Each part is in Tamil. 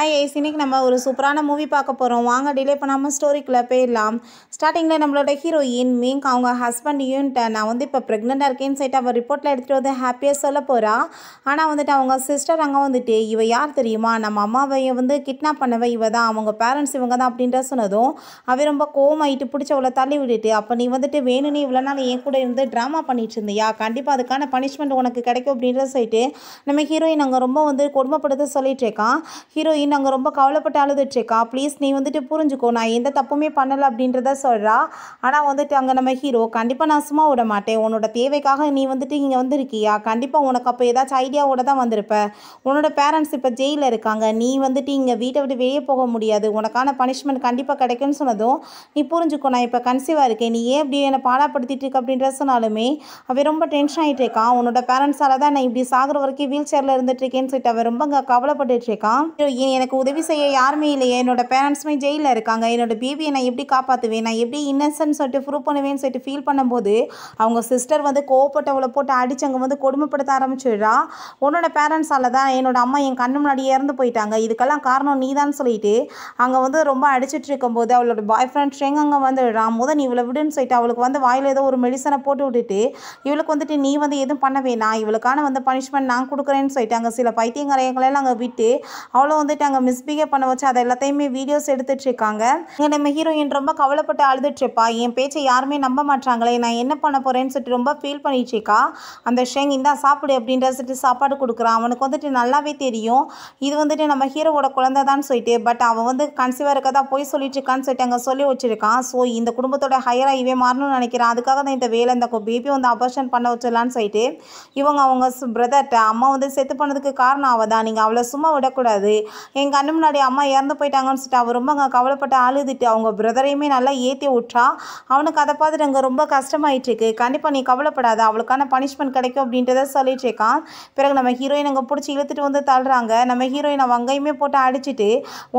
ஹாய் ஐஸ் இன்னைக்கு நம்ம ஒரு சூப்பரான மூவி பார்க்க போகிறோம் வாங்க டிலே பண்ணாமல் ஸ்டோரிக்குள்ளே போயிடலாம் ஸ்டார்டிங்கில் நம்மளோட ஹீரோயின் மிங்க் அவங்க ஹஸ்பண்ட் ஹஸ்பண்டையும்ட்ட நான் வந்து இப்போ ப்ரெக்னெண்ட்டாக இருக்கேன்னு சொல்லிட்டு அவள் ரிப்போர்ட்டில் எடுத்துகிட்டு வந்து ஹாப்பியாக சொல்ல போகிறா ஆனால் வந்துட்டு அவங்க சிஸ்டர் அங்கே வந்துட்டு இவ யார் தெரியுமா நம்ம அம்மாவையை வந்து கிட்னாப் பண்ணவ இவ தான் அவங்க பேரண்ட்ஸ் இவங்க தான் அப்படின்ற சொன்னதும் அவ ரொம்ப கோமாயிட்டு பிடிச்சவளை தள்ளி விட்டுட்டு அப்போ நீ வந்துட்டு வேணும்னு இவ்வளோ நாள் என் கூட இருந்து ட்ராமா பண்ணிட்டு இருந்தியா கண்டிப்பாக அதுக்கான பனிஷ்மெண்ட் உனக்கு கிடைக்கும் அப்படின்றத சொல்லிட்டு நம்ம ஹீரோயின் அங்கே ரொம்ப வந்து கொடுமைப்படுத்த சொல்லிட்டு இருக்கான் ஹீரோயின் அப்படின்னு நாங்கள் ரொம்ப கவலைப்பட்டு அழுதுட்ருக்கா ப்ளீஸ் நீ வந்துட்டு புரிஞ்சுக்கோ நான் எந்த தப்புமே பண்ணலை அப்படின்றத சொல்கிறா ஆனால் வந்துட்டு அங்கே நம்ம ஹீரோ கண்டிப்பாக நான் சும்மா விட மாட்டேன் உன்னோட தேவைக்காக நீ வந்துட்டு இங்கே வந்திருக்கியா கண்டிப்பாக உனக்கு அப்போ ஏதாச்சும் ஐடியாவோட தான் வந்திருப்ப உன்னோட பேரண்ட்ஸ் இப்போ ஜெயிலில் இருக்காங்க நீ வந்துட்டு இங்கே வீட்டை விட்டு வெளியே போக முடியாது உனக்கான பனிஷ்மெண்ட் கண்டிப்பாக கிடைக்கும்னு சொன்னதும் நீ புரிஞ்சுக்கோ நான் இப்போ கன்சீவாக இருக்கேன் நீ ஏன் இப்படி என்னை பாடப்படுத்திட்டு இருக்க அப்படின்ற சொன்னாலுமே அவள் ரொம்ப டென்ஷன் ஆகிட்டு இருக்கான் உன்னோட பேரண்ட்ஸால் தான் நான் இப்படி சாகிற வரைக்கும் வீல் சேரில் இருந்துட்டு இருக்கேன்னு சொல்லிட்டு அவன் ரொம்ப கவலைப்பட்டு இருக்கான் எனக்கு உதவி செய்ய யாருமே இல்லையே என்னோட பேரண்ட்ஸுமே ஜெயிலில் இருக்காங்க என்னோட பேபியை நான் எப்படி காப்பாற்றுவேன் நான் எப்படி இன்னசென்ட் சொல்லிட்டு ப்ரூவ் பண்ணுவேன்னு சொல்லிட்டு ஃபீல் பண்ணும்போது அவங்க சிஸ்டர் வந்து கோவப்பட்டவளை போட்டு அடிச்சு அங்கே வந்து கொடுமைப்படுத்த ஆரம்பிச்சுடுறா உன்னோட பேரண்ட்ஸால் தான் என்னோடய அம்மா என் கண்ணு முன்னாடி இறந்து போயிட்டாங்க இதுக்கெல்லாம் காரணம் நீ தான் சொல்லிட்டு அங்கே வந்து ரொம்ப அடிச்சுட்டு இருக்கும்போது அவளோட பாய் ஃப்ரெண்ட் ஸ்ட்ரெங் அங்கே வந்துடுறா முதன் நீ இவ்வளோ விடுன்னு சொல்லிட்டு அவளுக்கு வந்து வாயில் ஏதோ ஒரு மெடிசனை போட்டு விட்டுட்டு இவளுக்கு வந்துட்டு நீ வந்து எதுவும் பண்ண வேணா இவளுக்கான வந்து பனிஷ்மெண்ட் நான் கொடுக்குறேன்னு சொல்லிட்டு அங்கே சில பைத்தியங்கரையங்களெல்லாம் அங்கே விட்டு அவளும் வந்துட்டு நாங்கள் மிஸ்பிஹேவ் பண்ண வச்சு அதை எல்லாத்தையுமே வீடியோஸ் எடுத்துட்ருக்காங்க இங்கே நம்ம ஹீரோயின் ரொம்ப கவலைப்பட்டு அழுதுட்ருப்பா என் பேச்சை யாருமே நம்ப மாட்டாங்களே நான் என்ன பண்ண போகிறேன்னு சொல்லிட்டு ரொம்ப ஃபீல் பண்ணிட்டுருக்கா அந்த ஷேங் இந்தா சாப்பிடு அப்படின்ற சொல்லிட்டு சாப்பாடு கொடுக்குறான் அவனுக்கு வந்துட்டு நல்லாவே தெரியும் இது வந்துட்டு நம்ம ஹீரோவோட குழந்தை தான் சொல்லிட்டு பட் அவன் வந்து கன்சீவாக இருக்கதா போய் சொல்லிட்டு இருக்கான்னு சொல்லிட்டு அங்கே சொல்லி வச்சுருக்கான் ஸோ இந்த குடும்பத்தோட ஹையராக இவே மாறணும்னு நினைக்கிறான் அதுக்காக தான் இந்த வேலை இந்த பேபி வந்து அபர்ஷன் பண்ண வச்சிடலான்னு சொல்லிட்டு இவங்க அவங்க பிரதர்கிட்ட அம்மா வந்து செத்து பண்ணதுக்கு காரணம் அவள் தான் நீங்கள் அவளை சும்மா விடக்கூடாது எங்கள் கண்ணு முன்னாடி அம்மா இறந்து போயிட்டாங்கன்னு சொல்லிட்டு அவள் ரொம்ப கவலைப்பட்டு அழுதுட்டு அவங்க பிரதரையுமே நல்லா ஏற்றி விட்றா அவனுக்கு அதை பார்த்துட்டு அங்கே ரொம்ப கஷ்டமாயிட்டுருக்கு கண்டிப்பாக நீ கவலைப்படாத அவளுக்கான பனிஷ்மெண்ட் கிடைக்கும் அப்படின்றத சொல்லிட்டு இருக்கான் பிறகு நம்ம ஹீரோயின் அங்கே பிடிச்சி இழுத்துட்டு வந்து தள்ளுறாங்க நம்ம ஹீரோயினை வங்கையுமே போட்டு அடிச்சுட்டு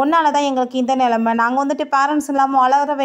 ஒன்றால் தான் எங்களுக்கு இந்த நிலைமை நாங்கள் வந்துட்டு பேரண்ட்ஸ் இல்லாமல் வளர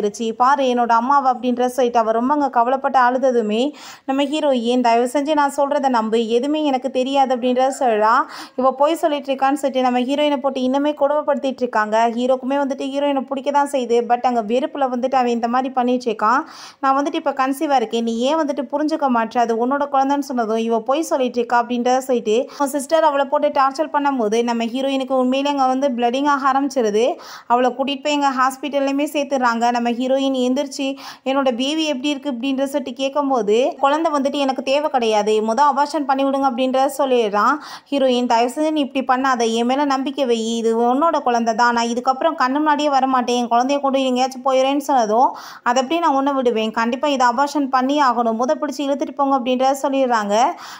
இருச்சு பாரு என்னோட அம்மாவை அப்படின்ற சொல்லிட்டு அவள் ரொம்ப அங்கே கவலைப்பட்டு அழுததுமே நம்ம ஹீரோயின் தயவு செஞ்சு நான் சொல்கிறத நம்பு எதுவுமே எனக்கு தெரியாது அப்படின்றத சொல்கிறா இவள் போய் சொல்லிட்டு இருக்கான்னு சொல்லிட்டு நம்ம ஹீரோயினை போட்டு இன்னமே கொடுமைப்படுத்திட்டு இருக்காங்க ஹீரோக்குமே வந்துட்டு ஹீரோயினை பிடிக்க தான் செய்யுது பட் அங்கே வெறுப்பில் வந்துட்டு அவன் இந்த மாதிரி பண்ணிட்டு இருக்கான் நான் வந்துட்டு இப்போ கன்சீவாக இருக்கேன் நீ ஏன் வந்துட்டு புரிஞ்சுக்க மாட்டேன் அது உன்னோட குழந்தைன்னு சொன்னதும் இவ போய் சொல்லிட்டு இருக்கா அப்படின்றத சொல்லிட்டு அவன் சிஸ்டர் அவளை போட்டு டார்ச்சர் பண்ணும்போது நம்ம ஹீரோயினுக்கு உண்மையிலே அங்கே வந்து பிளடிங் ஆக ஆரம்பிச்சிருது அவளை கூட்டிகிட்டு போய் எங்கள் ஹாஸ்பிட்டல்லையுமே சேர்த்துடுறாங்க நம்ம ஹீரோயின் எந்திரிச்சு என்னோட பேபி எப்படி இருக்குது அப்படின்ற சொல்லிட்டு கேட்கும்போது குழந்தை வந்துட்டு எனக்கு தேவை கிடையாது மொதல் அபார்ஷன் பண்ணி விடுங்க அப்படின்றத சொல்லிடுறான் ஹீரோயின் தயவு செஞ்சு நீ இப்படி பண்ணாத என் மேலே நம்பிக்கை வை இது உன்னோட குழந்த தான் நான் இதுக்கப்புறம் கண்ணு முன்னாடியே வரமாட்டேன் என் குழந்தைய கொண்டு எங்கேயாச்சும் போயிடுறேன்னு சொன்னதோ அதை அப்படியே நான் ஒன்று விடுவேன் கண்டிப்பாக இதை அபாஷன் பண்ணி ஆகணும் முத பிடிச்சி இழுத்துட்டு போங்க அப்படின்றத சொல்லிடுறாங்க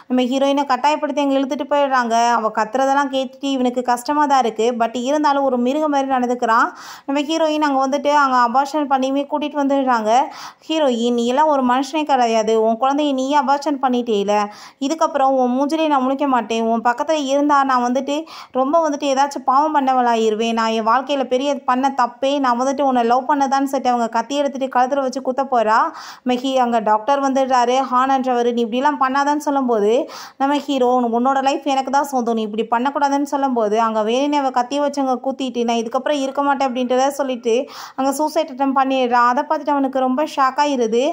நம்ம ஹீரோயினை கட்டாயப்படுத்தி அங்கே இழுத்துட்டு போயிடுறாங்க அவள் கத்துறதெல்லாம் கேட்டுட்டு இவனுக்கு கஷ்டமாக தான் இருக்குது பட் இருந்தாலும் ஒரு மிருகம் மாதிரி நடந்துக்கிறான் நம்ம ஹீரோயின் அங்கே வந்துட்டு அங்கே அபாஷன் பண்ணியுமே கூட்டிகிட்டு வந்துடுறாங்க ஹீரோயின் நீ எல்லாம் ஒரு மனுஷனே கிடையாது உன் குழந்தைய நீயே அபாஷன் இல்லை இதுக்கப்புறம் உன் மூஞ்சிலே நான் முழிக்க மாட்டேன் உன் பக்கத்தில் இருந்தால் நான் வந்துட்டு ரொம்ப வந்துட்டு ஏதாச்சும் ஏதாச்சும் பாவம் பண்ணவளாயிருவேன் நான் என் வாழ்க்கையில் பெரிய பண்ண தப்பே நான் வந்துட்டு உன்னை லவ் பண்ணதான்னு சொல்லிட்டு அவங்க கத்தி எடுத்துகிட்டு கழுத்துல வச்சு குத்த போகிறா மெஹி அங்கே டாக்டர் வந்துடுறாரு ஹானன்றவர் நீ இப்படிலாம் பண்ணாதான்னு சொல்லும்போது நம்ம ஹீரோ உன்னோட லைஃப் எனக்கு தான் சொந்தம் நீ இப்படி பண்ணக்கூடாதுன்னு சொல்லும்போது அங்கே வேணும் அவள் கத்தி வச்சவங்க கூத்திட்டு நான் இதுக்கப்புறம் இருக்க மாட்டேன் அப்படின்றத சொல்லிட்டு அங்கே சூசைட் அட்டம் பண்ணிடுறான் அதை பார்த்துட்டு அவனுக்கு ரொம்ப ஷாக் ஆகிடுது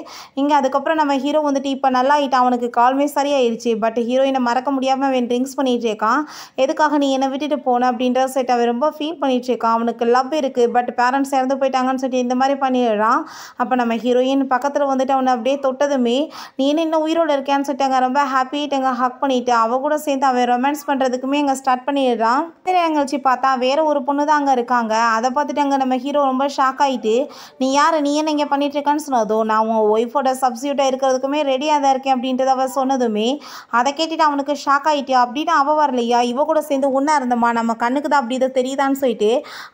இங்கே அதுக்கப்புறம் நம்ம ஹீரோ வந்துட்டு இப்போ நல்லா ஆகிட்டு அவனுக்கு கால்மே சரியாயிடுச்சு பட் ஹீரோயினை மறக்க முடியாமல் அவன் ட்ரிங்க்ஸ் பண்ணிகிட்டு இருக்கான் எதுக்காக நீ என்னை விட்டுட்டு போன அப்படின்னு இன்ட்ரெஸ்ட் அவன் ரொம்ப ஃபீல் இருக்கான் அவனுக்கு லவ் இருக்குது பட் பேரண்ட்ஸ் இறந்து போயிட்டாங்கன்னு சொல்லி இந்த மாதிரி பண்ணிடுறான் அப்போ நம்ம ஹீரோயின் பக்கத்தில் வந்துட்டு அவனை அப்படியே தொட்டதுமே நீ என்ன உயிரோடு இருக்கேன்னு சொல்லிட்டு அங்கே ரொம்ப ஹாப்பிட்டு அங்கே ஹக் பண்ணிவிட்டு அவள் கூட சேர்ந்து அவன் ரொமான்ஸ் பண்ணுறதுக்குமே அங்கே ஸ்டார்ட் பண்ணிடுறான் நிகழ்ச்சி பார்த்தா வேற ஒரு பொண்ணு தான் அங்கே இருக்காங்க அதை பார்த்துட்டு அங்கே நம்ம ஹீரோ ரொம்ப ஷாக் ஆகிட்டு நீ யார் நீ என்ன இங்கே இருக்கான்னு சொன்னதோ நான் உன் ஒய்ஃபோட சப்ஸ்டியூட்டாக இருக்கிறதுக்குமே ரெடியாக தான் இருக்கேன் அப்படின்றத அவள் சொன்னதுமே அதை கேட்டுட்டு அவனுக்கு ஷாக் ஆகிட்டு அப்படின்னு அவள் வரலையா இவ கூட சேர்ந்து ஒன்றா இருந்தமா நம்ம கண்ணு கண்ணுக்கு தான் அப்படி இதை தெரியுதான்னு சொல்லிட்டு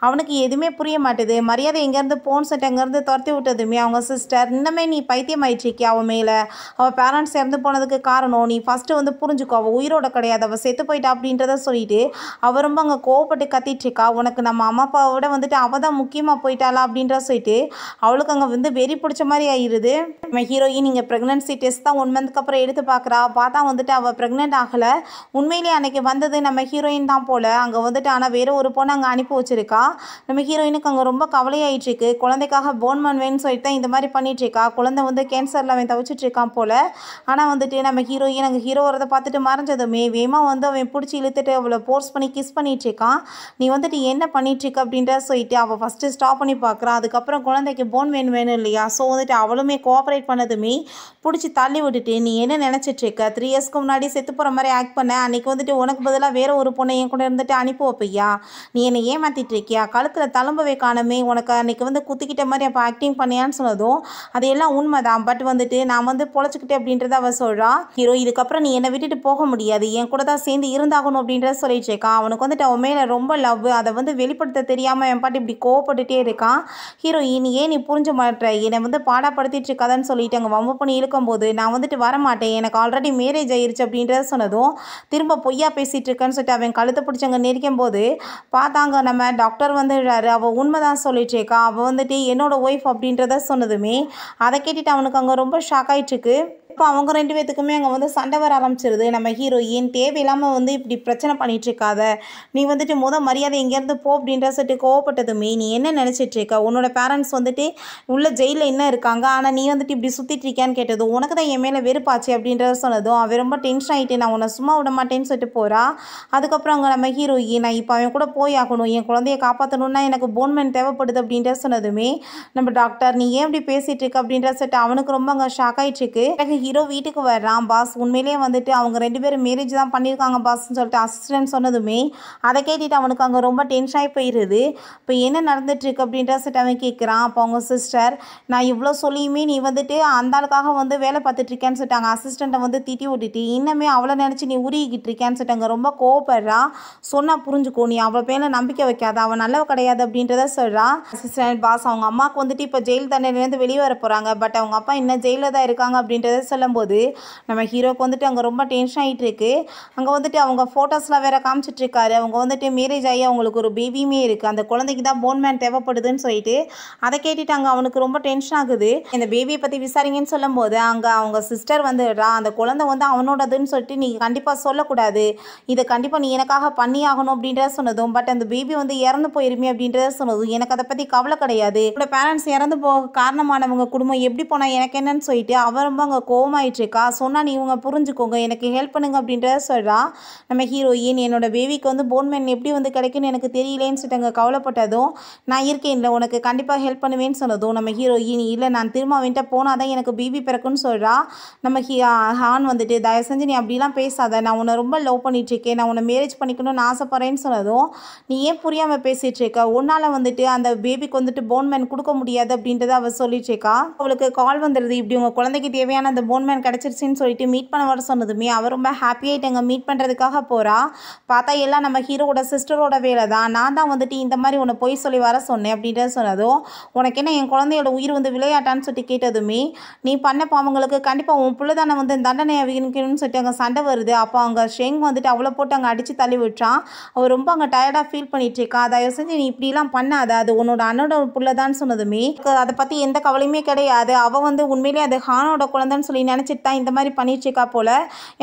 அவனுக்கு எதுவுமே புரிய மாட்டேது மரியாதை எங்கேருந்து போன் சொல்லிட்டு அங்கேருந்து துரத்தி விட்டதுமே அவங்க சிஸ்டர் இன்னமே நீ பைத்தியம் ஆயிடுச்சிருக்கியா அவன் மேலே அவள் பேரண்ட்ஸ் இறந்து போனதுக்கு காரணம் நீ ஃபஸ்ட்டு வந்து புரிஞ்சுக்கோ அவள் உயிரோட கிடையாது அவள் செத்து போயிட்டா அப்படின்றத சொல்லிட்டு அவள் ரொம்ப அங்கே கோவப்பட்டு கத்திட்டுருக்கா உனக்கு நம்ம அம்மா அப்பாவோட வந்துட்டு அவள் தான் முக்கியமாக போயிட்டாளா அப்படின்ற சொல்லிட்டு அவளுக்கு அங்கே வந்து வெறி பிடிச்ச மாதிரி ஆயிடுது நம்ம ஹீரோயின் நீங்கள் ப்ரெக்னென்சி டெஸ்ட் தான் ஒன் மந்த்க்கு அப்புறம் எடுத்து பார்க்குறா பார்த்தா வந்துட்டு அவள் ப்ரெக்னென்ட் ஆகலை உண்மையிலேயே அன்னைக்கு வந்தது நம்ம ஹீரோயின் தான் போல் அங்கே வந்துட்டு ஆனால் வேறு ஒரு பொண்ணை அங்கே அனுப்பி வச்சிருக்கா நம்ம ஹீரோயினுக்கு அங்கே ரொம்ப கவலையாயிட்ருக்கு குழந்தைக்காக போன் பண்ணுவேன்னு சொல்லிட்டு தான் இந்த மாதிரி பண்ணிகிட்ருக்கா குழந்தை வந்து கேன்சரில் அவன் தவிச்சிட்ருக்கான் போல் ஆனால் வந்துட்டு நம்ம ஹீரோயின் அங்கே ஹீரோ வரதை பார்த்துட்டு மறைஞ்சதுமே வேகமாக வந்து அவன் பிடிச்சி இழுத்துட்டு அவளை போர்ஸ் பண்ணி கிஸ் பண்ணிகிட்ருக்கான் நீ வந்துட்டு என்ன பண்ணிகிட்ருக்க அப்படின்ற சொல்லிட்டு அவள் ஃபஸ்ட்டு ஸ்டாப் பண்ணி பார்க்குறான் அதுக்கப்புறம் குழந்தைக்கு போன் வேணும் வேணும் இல்லையா ஸோ வந்துட்டு அவளுமே கோஆப்ரேட் பண்ணதுமே பிடிச்சி தள்ளி விட்டுட்டு நீ என்ன நினச்சிட்ருக்க த்ரீ இயர்ஸ்க்கு முன்னாடி செத்து போகிற மாதிரி ஆக்ட் பண்ண அன்றைக்கி வந்துட்டு உனக்கு பதிலாக வேறு ஒரு பொண்ணை என் கூட இருந்துட்டு அனுப்பி வைப்பேன் பிரியா நீ என்னை ஏமாற்றிட்டு இருக்கியா கழுத்தில் தழும்பவே காணமே உனக்கு அன்றைக்கி வந்து குத்திக்கிட்ட மாதிரி அப்போ ஆக்டிங் பண்ணியான்னு சொன்னதும் அதையெல்லாம் உண்மை தான் பட் வந்துட்டு நான் வந்து பொழைச்சிக்கிட்டேன் அப்படின்றத அவள் சொல்கிறா ஹீரோ இதுக்கப்புறம் நீ என்னை விட்டுட்டு போக முடியாது என் கூட தான் சேர்ந்து இருந்தாகணும் அப்படின்றத சொல்லிட்டு இருக்கான் அவனுக்கு வந்துட்டு அவன் மேலே ரொம்ப லவ் அதை வந்து வெளிப்படுத்த தெரியாமல் என் பாட்டு இப்படி கோவப்பட்டுட்டே இருக்கான் ஹீரோ இனி ஏன் நீ புரிஞ்ச மாட்டேற என்னை வந்து பாடப்படுத்திட்டு இருக்காதான்னு சொல்லிட்டு அங்கே வம்பு பண்ணி இருக்கும்போது நான் வந்துட்டு வரமாட்டேன் எனக்கு ஆல்ரெடி மேரேஜ் ஆயிடுச்சு அப்படின்றத சொன்னதும் திரும்ப பொய்யா பேசிகிட்டு இருக்கேன்னு சொல்லிட்டு அவன் கழுத்தை பிடிச்சவங்க நெரிக்கும் போது போது பார்த்தாங்க நம்ம டாக்டர் வந்துடுறாரு அவள் உண்மை தான் சொல்லிட்டுருக்கா அவள் வந்துட்டு என்னோடய ஒய்ஃப் அப்படின்றத சொன்னதுமே அதை கேட்டுட்டு அவனுக்கு அங்கே ரொம்ப ஷாக் ஆகிட்டுருக்கு இப்போ அவங்க ரெண்டு பேத்துக்குமே அங்கே வந்து சண்டை வர ஆரம்பிச்சிருது நம்ம ஹீரோயின் தேவையில்லாமல் வந்து இப்படி பிரச்சனை பண்ணிகிட்ருக்காத நீ வந்துட்டு மொதல் மரியாதை எங்கேருந்து போ அப்படின்ற சொல்லிட்டு கோவப்பட்டதுமே நீ என்ன நினச்சிட்டு இருக்க உன்னோட பேரண்ட்ஸ் வந்துட்டு உள்ள ஜெயிலில் என்ன இருக்காங்க ஆனால் நீ வந்துட்டு இப்படி சுற்றிட்டு இருக்கியான்னு கேட்டது உனக்கு தான் என் மேலே வெறுப்பாச்சு அப்படின்றத சொன்னதும் அவன் ரொம்ப டென்ஷன் ஆகிட்டு நான் உன்னை சும்மா விட மாட்டேன்னு சொல்லிட்டு போகிறா அதுக்கப்புறம் அங்கே நம்ம ஹீரோயின் நான் இப்போ அவன் கூட போய் ஆகணும் என் குழந்தைய காப்பாற்றணும்னா எனக்கு போன்மேன் தேவைப்படுது அப்படின்ற சொன்னதுமே நம்ம டாக்டர் நீ ஏன் இப்படி பேசிகிட்டு இருக்க அப்படின்ற சொல்லிட்டு அவனுக்கு ரொம்ப அங்கே ஷாக் ஆகிட்டுருக்கு இருக்கு ஹீரோ வீட்டுக்கு வர்றான் பாஸ் உண்மையிலேயே வந்துட்டு அவங்க ரெண்டு பேரும் மேரேஜ் தான் பண்ணியிருக்காங்க பாஸ்ன்னு சொல்லிட்டு அசிஸ்டன்ட் சொன்னதுமே அதை கேட்டுட்டு அவனுக்கு அங்கே ரொம்ப ஆகி போயிடுது இப்போ என்ன நடந்துட்டுருக்கு அப்படின்ற சொல்லிட்டு அவன் கேட்குறான் அப்போ அவங்க சிஸ்டர் நான் இவ்வளோ சொல்லியுமே நீ வந்துட்டு அந்த ஆளுக்காக வந்து வேலை பார்த்துட்ருக்கேன்னு சொல்லிட்டாங்க அசிஸ்டண்ட்டை வந்து திட்டி விட்டுட்டு இன்னமே அவளை நினச்சி நீ உருகிக்கிட்டு இருக்கேன்னு சொல்லிட்டாங்க ரொம்ப கோவப்படுறா சொன்னால் புரிஞ்சுக்கோ நீ அவ்வளோ பேரில் நம்பிக்கை வைக்காத அவள் நல்லவ கிடையாது அப்படின்றத சொல்கிறா அசிஸ்டன்ட் பாஸ் அவங்க அம்மாவுக்கு வந்துட்டு இப்போ ஜெயில் தண்டனையிலேருந்து வெளியே வர போகிறாங்க பட் அவங்க அப்பா இன்னும் ஜெயிலில் தான் இருக்காங்க அப்படின்றத சொல்லும்போது நம்ம ஹீரோக்கு வந்துட்டு அங்கே ரொம்ப டென்ஷன் ஆகிட்டு இருக்கு அங்கே வந்துட்டு அவங்க ஃபோட்டோஸ்லாம் காமிச்சிட்டு காமிச்சிட்ருக்காரு அவங்க வந்துட்டு மேரேஜ் ஆகி அவங்களுக்கு ஒரு பேபியுமே இருக்குது அந்த குழந்தைக்கு தான் போன் மேன் தேவைப்படுதுன்னு சொல்லிட்டு அதை கேட்டுட்டு அங்கே அவனுக்கு ரொம்ப டென்ஷன் ஆகுது இந்த பேபியை பற்றி விசாரிங்கன்னு சொல்லும்போது அங்கே அவங்க சிஸ்டர் வந்துடுறா அந்த குழந்தை வந்து அவனோடதுன்னு சொல்லிட்டு நீங்கள் கண்டிப்பாக சொல்லக்கூடாது இதை கண்டிப்பாக நீ எனக்காக பண்ணி ஆகணும் அப்படின்றத சொன்னதும் பட் அந்த பேபி வந்து இறந்து போயிருமே அப்படின்றத சொன்னதும் எனக்கு அதை பற்றி கவலை கிடையாது பேரண்ட்ஸ் இறந்து போக காரணமானவங்க குடும்பம் எப்படி போனால் எனக்கு என்னன்னு சொல்லிட்டு அவன் ரொம்ப அங்கே கோமாயிட்ருக்கா சொன்னால் நீ இவங்க புரிஞ்சுக்கோங்க எனக்கு ஹெல்ப் பண்ணுங்க அப்படின்றத சொல்கிறா நம்ம ஹீரோயின் என்னோடய பேபிக்கு வந்து போன்மேன் எப்படி வந்து கிடைக்குன்னு எனக்கு தெரியலேன்னு சொல்லிட்டு அங்கே கவலைப்பட்டதும் நான் இருக்கேன் இல்லை உனக்கு கண்டிப்பாக ஹெல்ப் பண்ணுவேன்னு சொன்னதும் நம்ம ஹீரோயின் இல்லை நான் திரும்ப அவன்கிட்ட போனால் தான் எனக்கு பேபி பிறக்குன்னு சொல்கிறா நம்ம ஹீ ஹான் வந்துட்டு தயவு செஞ்சு நீ அப்படிலாம் பேசாத நான் உன்னை ரொம்ப லவ் பண்ணிகிட்ருக்கேன் நான் உன்னை மேரேஜ் பண்ணிக்கணும்னு ஆசைப்பட்றேன்னு சொன்னதும் நீ ஏன் புரியாமல் பேசிகிட்ருக்க உன்னால் வந்துட்டு அந்த பேபிக்கு வந்துட்டு போன்மேன் கொடுக்க முடியாது அப்படின்றத அவள் சொல்லிட்டுருக்கா அவளுக்கு கால் வந்துடுது இப்படி உங்கள் குழந்தைக்கு தேவையான அந்த போன்மேன் கிடச்சிருச்சின்னு சொல்லிட்டு மீட் பண்ண வர சொன்னதுமே அவர் ரொம்ப அங்கே மீட் பண்ணுறதுக்காக போகிறா பார்த்தா எல்லாம் நம்ம ஹீரோட சிஸ்டரோட வேலை தான் நான் தான் வந்துட்டு இந்த மாதிரி உன்னை போய் சொல்லி வர சொன்னேன் அப்படின்ட்டு சொன்னதும் உனக்கு என்ன என் குழந்தையோட உயிர் வந்து விளையாட்டான்னு சொல்லிட்டு கேட்டதுமே நீ பண்ண பாவங்களுக்கு கண்டிப்பாக உன் பிள்ளை தானே வந்து தண்டனை விதிக்கணும்னு சொல்லிட்டு அங்கே சண்டை வருது அப்போ அவங்க ஷேங் வந்துட்டு அவ்வளோ போட்டு அங்கே அடித்து தள்ளி விட்டான் அவர் ரொம்ப அங்கே டயர்டாக ஃபீல் பண்ணிட்டுருக்கா தயவு செஞ்சு நீ இப்படிலாம் பண்ணாத அது உன்னோட அண்ணோட பிள்ளை தான் சொன்னதுமே அதை பற்றி எந்த கவலையுமே கிடையாது அவள் வந்து உண்மையிலே அது ஹானோட குழந்தைன்னு சொல்லி அப்படின்னு நினச்சிட்டு தான் இந்த மாதிரி பண்ணிட்டுருக்கா போல்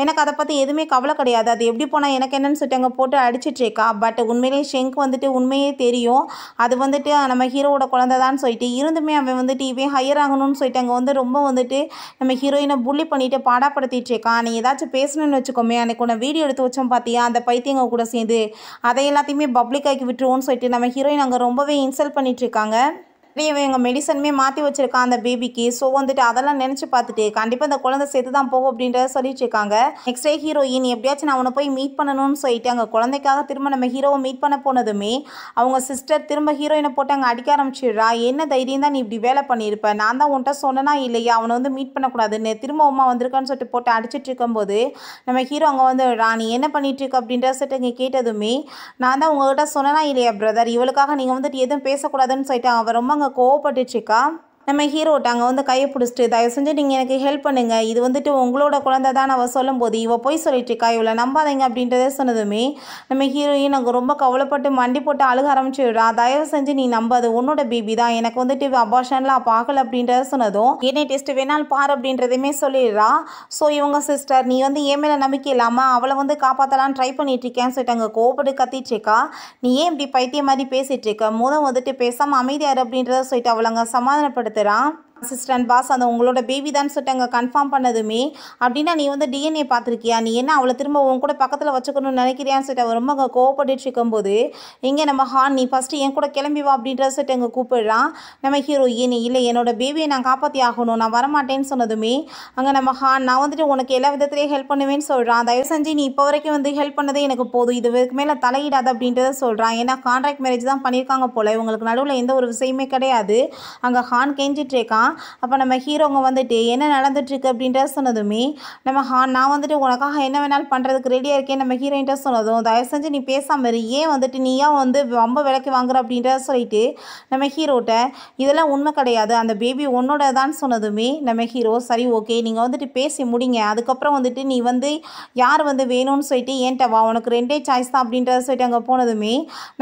எனக்கு அதை பற்றி எதுவுமே கவலை கிடையாது அது எப்படி போனால் எனக்கு என்னென்னு சொல்லிட்டு அங்கே போட்டு அடிச்சிட்ருக்கா பட் உண்மையிலேயே ஷெங்க் வந்துட்டு உண்மையே தெரியும் அது வந்துட்டு நம்ம ஹீரோவோட குழந்த தான் சொல்லிட்டு இருந்துமே அவன் வந்துட்டு இவன் ஹையர் ஆகணும்னு சொல்லிட்டு அங்கே வந்து ரொம்ப வந்துட்டு நம்ம ஹீரோயினை புள்ளி பண்ணிட்டு பாடாப்படுத்திட்டு நீ ஏதாச்சும் பேசணும்னு வச்சுக்கோமே அன்னைக்கு உன்னை வீடியோ எடுத்து வச்சோம் பார்த்தியா அந்த பைத்தியங்க கூட சேர்ந்து அதை எல்லாத்தையுமே பப்ளிக் ஆக்கி விட்டுருவோன்னு சொல்லிட்டு நம்ம ஹீரோயின் அங்கே ரொம்பவே இன்சல்ட் பண்ணிட்டுருக்காங்க இருக்காங்க இவங்க மெடிசனுமே மாற்றி வச்சுருக்கான் அந்த பேபிக்கு ஸோ வந்துட்டு அதெல்லாம் நினச்சி பார்த்துட்டு கண்டிப்பாக இந்த குழந்தை சேர்த்து தான் போகும் அப்படின்றத சொல்லிட்டு இருக்காங்க நெக்ஸ்ட் டே ஹீரோயின் எப்படியாச்சும் நான் அவனை போய் மீட் பண்ணணும்னு சொல்லிட்டு அங்கே குழந்தைக்காக திரும்ப நம்ம ஹீரோவை மீட் பண்ண போனதுமே அவங்க சிஸ்டர் திரும்ப ஹீரோயினை போட்டு அங்கே அடிக்க ஆரம்பிச்சிடுறா என்ன தைரியம் தான் நீ இப்படி வேலை பண்ணியிருப்ப நான் தான் உன்ட்ட சொன்னனா இல்லையா அவனை வந்து மீட் பண்ணக்கூடாதுன்னு திரும்ப உமா வந்திருக்கான்னு சொல்லிட்டு போட்டு அடிச்சிட்டு இருக்கும்போது நம்ம ஹீரோ அங்கே வந்து நீ என்ன பண்ணிட்டு இருக்க அப்படின்ற சொல்லிட்டு இங்கே கேட்டதுமே நான் தான் உங்ககிட்ட சொன்னனா இல்லையா பிரதர் இவளுக்காக நீங்கள் வந்துட்டு எதுவும் பேசக்கூடாதுன்னு சொல்லிட்டு அவன் ரொம்ப அவங்க கோவப்பட்டுச்சுக்கா நம்ம ஹீரோட்ட அங்கே வந்து கையை பிடிச்சிட்டு தயவு செஞ்சு நீங்கள் எனக்கு ஹெல்ப் பண்ணுங்கள் இது வந்துட்டு உங்களோட குழந்த தான் அவள் சொல்லும்போது இவள் போய் சொல்லிட்டுருக்கா இவளை நம்பாதீங்க அப்படின்றத சொன்னதுமே நம்ம ஹீரோயின் நாங்கள் ரொம்ப கவலைப்பட்டு மண்டி போட்டு அழுக ஆரம்பிச்சு தயவு செஞ்சு நீ நம்பாது உன்னோட பேபி தான் எனக்கு வந்துட்டு அபாஷன்லாம் பார்க்கல அப்படின்றத சொன்னதும் என்ன டெஸ்ட் வேணாலும் பார் அப்படின்றதையுமே சொல்லிடுறா ஸோ இவங்க சிஸ்டர் நீ வந்து ஏ மேலே நம்பிக்கை இல்லாமல் அவளை வந்து காப்பாற்றலான்னு ட்ரை பண்ணிட்டு இருக்கேன்னு சொல்லிட்டு அங்கே கோபடு கத்திட்டு இருக்கா நீ ஏன் இப்படி பைத்தியம் மாதிரி பேசிகிட்டு இருக்க முதல் வந்துட்டு பேசாமல் அமைதியார் அப்படின்றத சொல்லிட்டு அவளை அங்கே சமாதானப்படுத்த सतराम அசிஸ்டன்ட் பாஸ் அந்த உங்களோட பேபி தான் சொல்லிட்டு அங்கே கன்ஃபார்ம் பண்ணதுமே அப்படின்னா நீ வந்து டிஎன்ஏ பார்த்துருக்கியா நீ என்ன அவளை திரும்ப உன் கூட பக்கத்தில் வச்சுக்கணும்னு நினைக்கிறியான்னு சொல்லிட்டு அவன் ரொம்ப கோவப்பட்டு இருக்கும்போது இங்கே நம்ம ஹான் நீ ஃபஸ்ட்டு என் கூட கிளம்பி வா அப்படின்றத சொல்லிட்டு அங்கே கூப்பிடுறான் நம்ம ஹீரோ ஏனி இல்லை என்னோட பேபியை நான் காப்பாற்றி ஆகணும் நான் வரமாட்டேன்னு சொன்னதுமே அங்கே நம்ம ஹான் நான் வந்துட்டு உனக்கு எல்லா விதத்துலேயும் ஹெல்ப் பண்ணுவேன்னு சொல்கிறான் தயவு செஞ்சு நீ இப்போ வரைக்கும் வந்து ஹெல்ப் பண்ணதே எனக்கு போதும் இது வரைக்கும் மேலே தலையிடாது அப்படின்றத சொல்கிறான் ஏன்னா கான்ட்ராக்ட் மேரேஜ் தான் பண்ணியிருக்காங்க போல் இவங்களுக்கு நடுவில் எந்த ஒரு விஷயமே கிடையாது அங்கே ஹான் கெஞ்சிட்ருக்கான் அப்போ நம்ம ஹீரோங்க வந்துட்டு என்ன நடந்துட்டுருக்கு அப்படின்ட்டு சொன்னதுமே நம்ம ஹா நான் வந்துட்டு உனக்காக என்ன வேணாலும் பண்ணுறதுக்கு ரெடியாக இருக்கேன் நம்ம ஹீரோயின்ட்ட சொன்னதும் தயவு செஞ்சு நீ பேசாமல் ஏன் வந்துட்டு நீயா வந்து ரொம்ப விலைக்கு வாங்குற அப்படின்றத சொல்லிட்டு நம்ம ஹீரோட்ட இதெல்லாம் உண்மை கிடையாது அந்த பேபி உன்னோட தான் சொன்னதுமே நம்ம ஹீரோ சரி ஓகே நீங்கள் வந்துட்டு பேசி முடிங்க அதுக்கப்புறம் வந்துட்டு நீ வந்து யார் வந்து வேணும்னு சொல்லிட்டு ஏன்ட்ட வா உனக்கு ரெண்டே சாய்ஸ் தான் அப்படின்றத சொல்லிட்டு அங்கே போனதுமே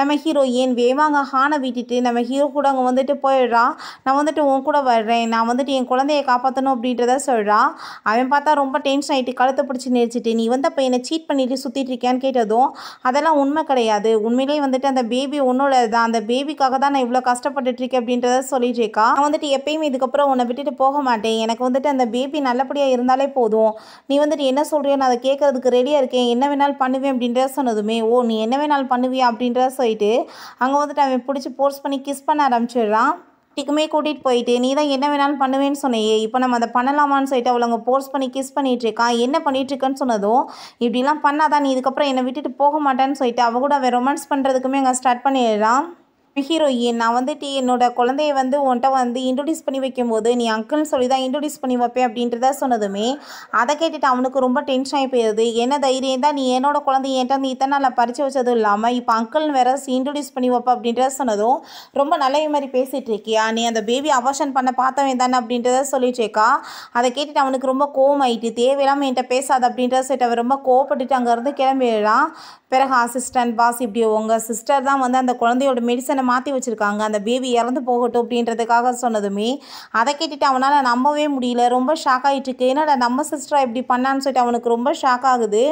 நம்ம ஹீரோ ஏன் வேவாங்க ஹானை விட்டுட்டு நம்ம ஹீரோ கூட அங்கே வந்துட்டு போயிடுறா நான் வந்துட்டு உன் கூட வர்றேன் சொல்கிறேன் நான் வந்துட்டு என் குழந்தைய காப்பாற்றணும் அப்படின்றத சொல்கிறான் அவன் பார்த்தா ரொம்ப டென்ஷன் ஆகிட்டு கழுத்தை பிடிச்சி நெரிச்சிட்டு நீ வந்து அப்போ என்னை சீட் பண்ணிட்டு சுற்றிட்டு இருக்கியான்னு கேட்டதும் அதெல்லாம் உண்மை கிடையாது உண்மையிலேயே வந்துட்டு அந்த பேபி உன்னோட தான் அந்த பேபிக்காக தான் நான் இவ்வளோ கஷ்டப்பட்டுட்டு இருக்கேன் அப்படின்றத சொல்லிட்டு இருக்கா நான் வந்துட்டு எப்பயுமே இதுக்கப்புறம் உன்னை விட்டுட்டு போக மாட்டேன் எனக்கு வந்துட்டு அந்த பேபி நல்லபடியாக இருந்தாலே போதும் நீ வந்துட்டு என்ன சொல்கிறியோ நான் அதை கேட்குறதுக்கு ரெடியாக இருக்கேன் என்ன வேணாலும் பண்ணுவேன் அப்படின்றத சொன்னதுமே ஓ நீ என்ன வேணாலும் பண்ணுவியா அப்படின்றத சொல்லிட்டு அங்கே வந்துட்டு அவன் பிடிச்சி ஃபோர்ஸ் பண்ணி கிஸ் பண்ண ஆரம்பிச்சிடுறான் டிக்குமே கூட்டிகிட்டு போயிட்டு நீ தான் என்ன வேணாலும் பண்ணுவேன்னு சொன்னையே இப்போ நம்ம அதை பண்ணலாமான்னு சொல்லிட்டு அவளை போர்ஸ் பண்ணி கிஸ் பண்ணிகிட்ருக்கா என்ன பண்ணிகிட்ருக்கேன்னு சொன்னதும் இப்படிலாம் பண்ணாதான் நீ இதுக்கப்புறம் என்னை விட்டுட்டு போக மாட்டேன்னு சொல்லிட்டு அவள் கூட அவன் ரொமான்ஸ் பண்ணுறதுக்குமே அங்கே ஸ்டார்ட் பண்ணிடுறான் ஹீரோயின் நான் வந்துட்டு என்னோட குழந்தைய வந்து உன்ட்ட வந்து இன்ட்ரடியூஸ் பண்ணி வைக்கும்போது நீ அங்கிள்னு சொல்லி தான் இன்ட்ரடியூஸ் பண்ணி வைப்பேன் அப்படின்றத சொன்னதுமே அதை கேட்டுட்டு அவனுக்கு ரொம்ப டென்ஷன் ஆகி போயிடுது என்ன தைரியம் தான் நீ என்னோட குழந்தைய என்கிட்ட நீ இத்தனை நாளில் பறிச்சு வச்சதும் இல்லாமல் இப்போ அங்கிள்னு வேற இன்ட்ரடியூஸ் பண்ணி வைப்ப அப்படின்றத சொன்னதும் ரொம்ப நல்ல மாதிரி பேசிகிட்டு இருக்கியா நீ அந்த பேபி அபாஷன் பண்ண பார்த்தவன் தானே அப்படின்றத சொல்லிட்டு இருக்கா அதை கேட்டுட்டு அவனுக்கு ரொம்ப கோவம் ஆயிட்டு தேவையில்லாமல் என்கிட்ட பேசாது அப்படின்றத சொல்லிட்டு அவன் ரொம்ப கோவப்பட்டுட்டு அங்கேருந்து கிளம்பிடலாம் பிறகு அசிஸ்டன்ட் பாஸ் இப்படி உங்கள் சிஸ்டர் தான் வந்து அந்த குழந்தையோட மெடிசனை பேரை மாற்றி வச்சுருக்காங்க அந்த பேபி இறந்து போகட்டும் அப்படின்றதுக்காக சொன்னதுமே அதை கேட்டுட்டு அவனால் நம்பவே முடியல ரொம்ப ஷாக் இருக்கு ஏன்னா நம்ம சிஸ்டரை இப்படி பண்ணான்னு சொல்லிட்டு அவனுக்கு ரொம்ப ஷாக் ஆகுது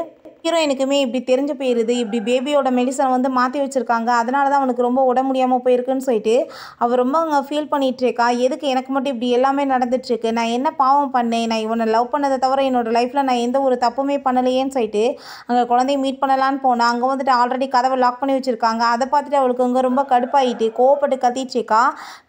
ஹீரோயினுக்குமே இப்படி தெரிஞ்சு போயிருது இப்படி பேபியோட மெடிசன் வந்து மாற்றி வச்சுருக்காங்க அதனால தான் அவனுக்கு ரொம்ப உட முடியாமல் போயிருக்குன்னு சொல்லிட்டு அவள் ரொம்ப அங்கே ஃபீல் பண்ணிகிட்ருக்கா எதுக்கு எனக்கு மட்டும் இப்படி எல்லாமே நடந்துகிட்ருக்கு நான் என்ன பாவம் பண்ணேன் நான் இவனை லவ் பண்ணதை தவிர என்னோடய லைஃப்பில் நான் எந்த ஒரு தப்புமே பண்ணலையேன்னு சொல்லிட்டு அங்கே குழந்தைய மீட் பண்ணலான்னு போனால் அங்கே வந்துட்டு ஆல்ரெடி கதவை லாக் பண்ணி வச்சுருக்காங்க அதை பார்த்துட்டு அவளுக்கு அங்கே ரொம்ப கடுப்பாயிட்டு கோவப்பட்டு கத்திட்டுருக்கா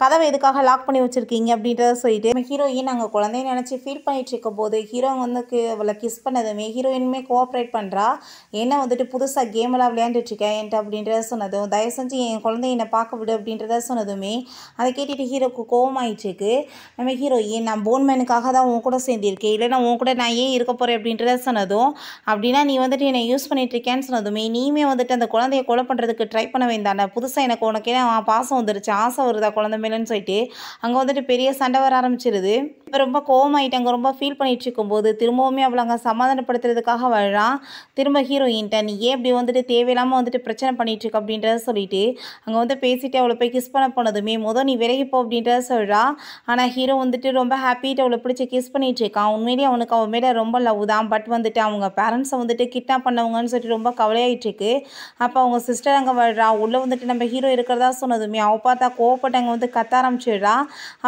கதவை எதுக்காக லாக் பண்ணி வச்சுருக்கீங்க அப்படின்றத சொல்லிட்டு ஹீரோயின் அங்கே குழந்தைய நினச்சி ஃபீல் பண்ணிகிட்டு இருக்க போது ஹீரோ வந்து அவளை கிஸ் பண்ணதுமே ஹீரோயினுமே கோஆப்ரேட் பண்ணுறா சொல்கிறா என்ன வந்துட்டு புதுசாக கேமெல்லாம் விளையாண்டுட்ருக்கேன் என்கிட்ட அப்படின்றத சொன்னதும் தயவு செஞ்சு என் குழந்தைய என்னை பார்க்க விடு அப்படின்றத சொன்னதுமே அதை கேட்டுட்டு ஹீரோக்கு கோவமாயிட்டுருக்கு நம்ம ஹீரோ ஏன் நான் போன்மேனுக்காக தான் உன் கூட சேர்ந்திருக்கேன் இல்லைனா உன் கூட நான் ஏன் இருக்க போகிறேன் அப்படின்றத சொன்னதும் அப்படின்னா நீ வந்துட்டு என்னை யூஸ் பண்ணிட்டுருக்கேன்னு சொன்னதுமே நீயுமே வந்துட்டு அந்த குழந்தைய கொலை பண்ணுறதுக்கு ட்ரை பண்ண வேண்டாண்டா புதுசாக எனக்கு உனக்கு அவன் பாசம் வந்துருச்சு ஆசை வருதா குழந்தை மேலேன்னு சொல்லிட்டு அங்கே வந்துட்டு பெரிய சண்டை வர ஆரம்பிச்சிருது இப்போ ரொம்ப கோவமாயிட்டு அங்கே ரொம்ப ஃபீல் பண்ணிகிட்டு இருக்கும்போது திரும்பவுமே அவளை அங்கே சமாதானப்படுத்துறதுக்காக வர்றான் திரும்ப ஹீரோயின்ட்ட நீ ஏன் இப்படி வந்துட்டு தேவையில்லாமல் வந்துட்டு பிரச்சனை பண்ணிகிட்ருக்க அப்படின்றத சொல்லிட்டு அங்கே வந்து பேசிட்டு அவளை போய் கிஸ் பண்ண போனதுமே மொதல் நீ விலகி போ அப்படின்றத சொல்கிறா ஆனால் ஹீரோ வந்துட்டு ரொம்ப ஹாப்பிட்டு அவளை பிடிச்சி கிஸ் பண்ணிகிட்ருக்கான் உண்மையிலேயே அவனுக்கு அவன் மேலே ரொம்ப லவ் தான் பட் வந்துட்டு அவங்க பேரண்ட்ஸை வந்துட்டு கிட்னாப் பண்ணவங்கன்னு சொல்லிட்டு ரொம்ப கவலையாயிட்டிருக்கு அப்போ அவங்க சிஸ்டர் அங்கே வர்றா உள்ளே வந்துட்டு நம்ம ஹீரோ இருக்கிறதா சொன்னதுமே அவள் பார்த்தா கோவப்பட்டு அங்கே வந்து கத்த ஆரம்பிச்சிடுறா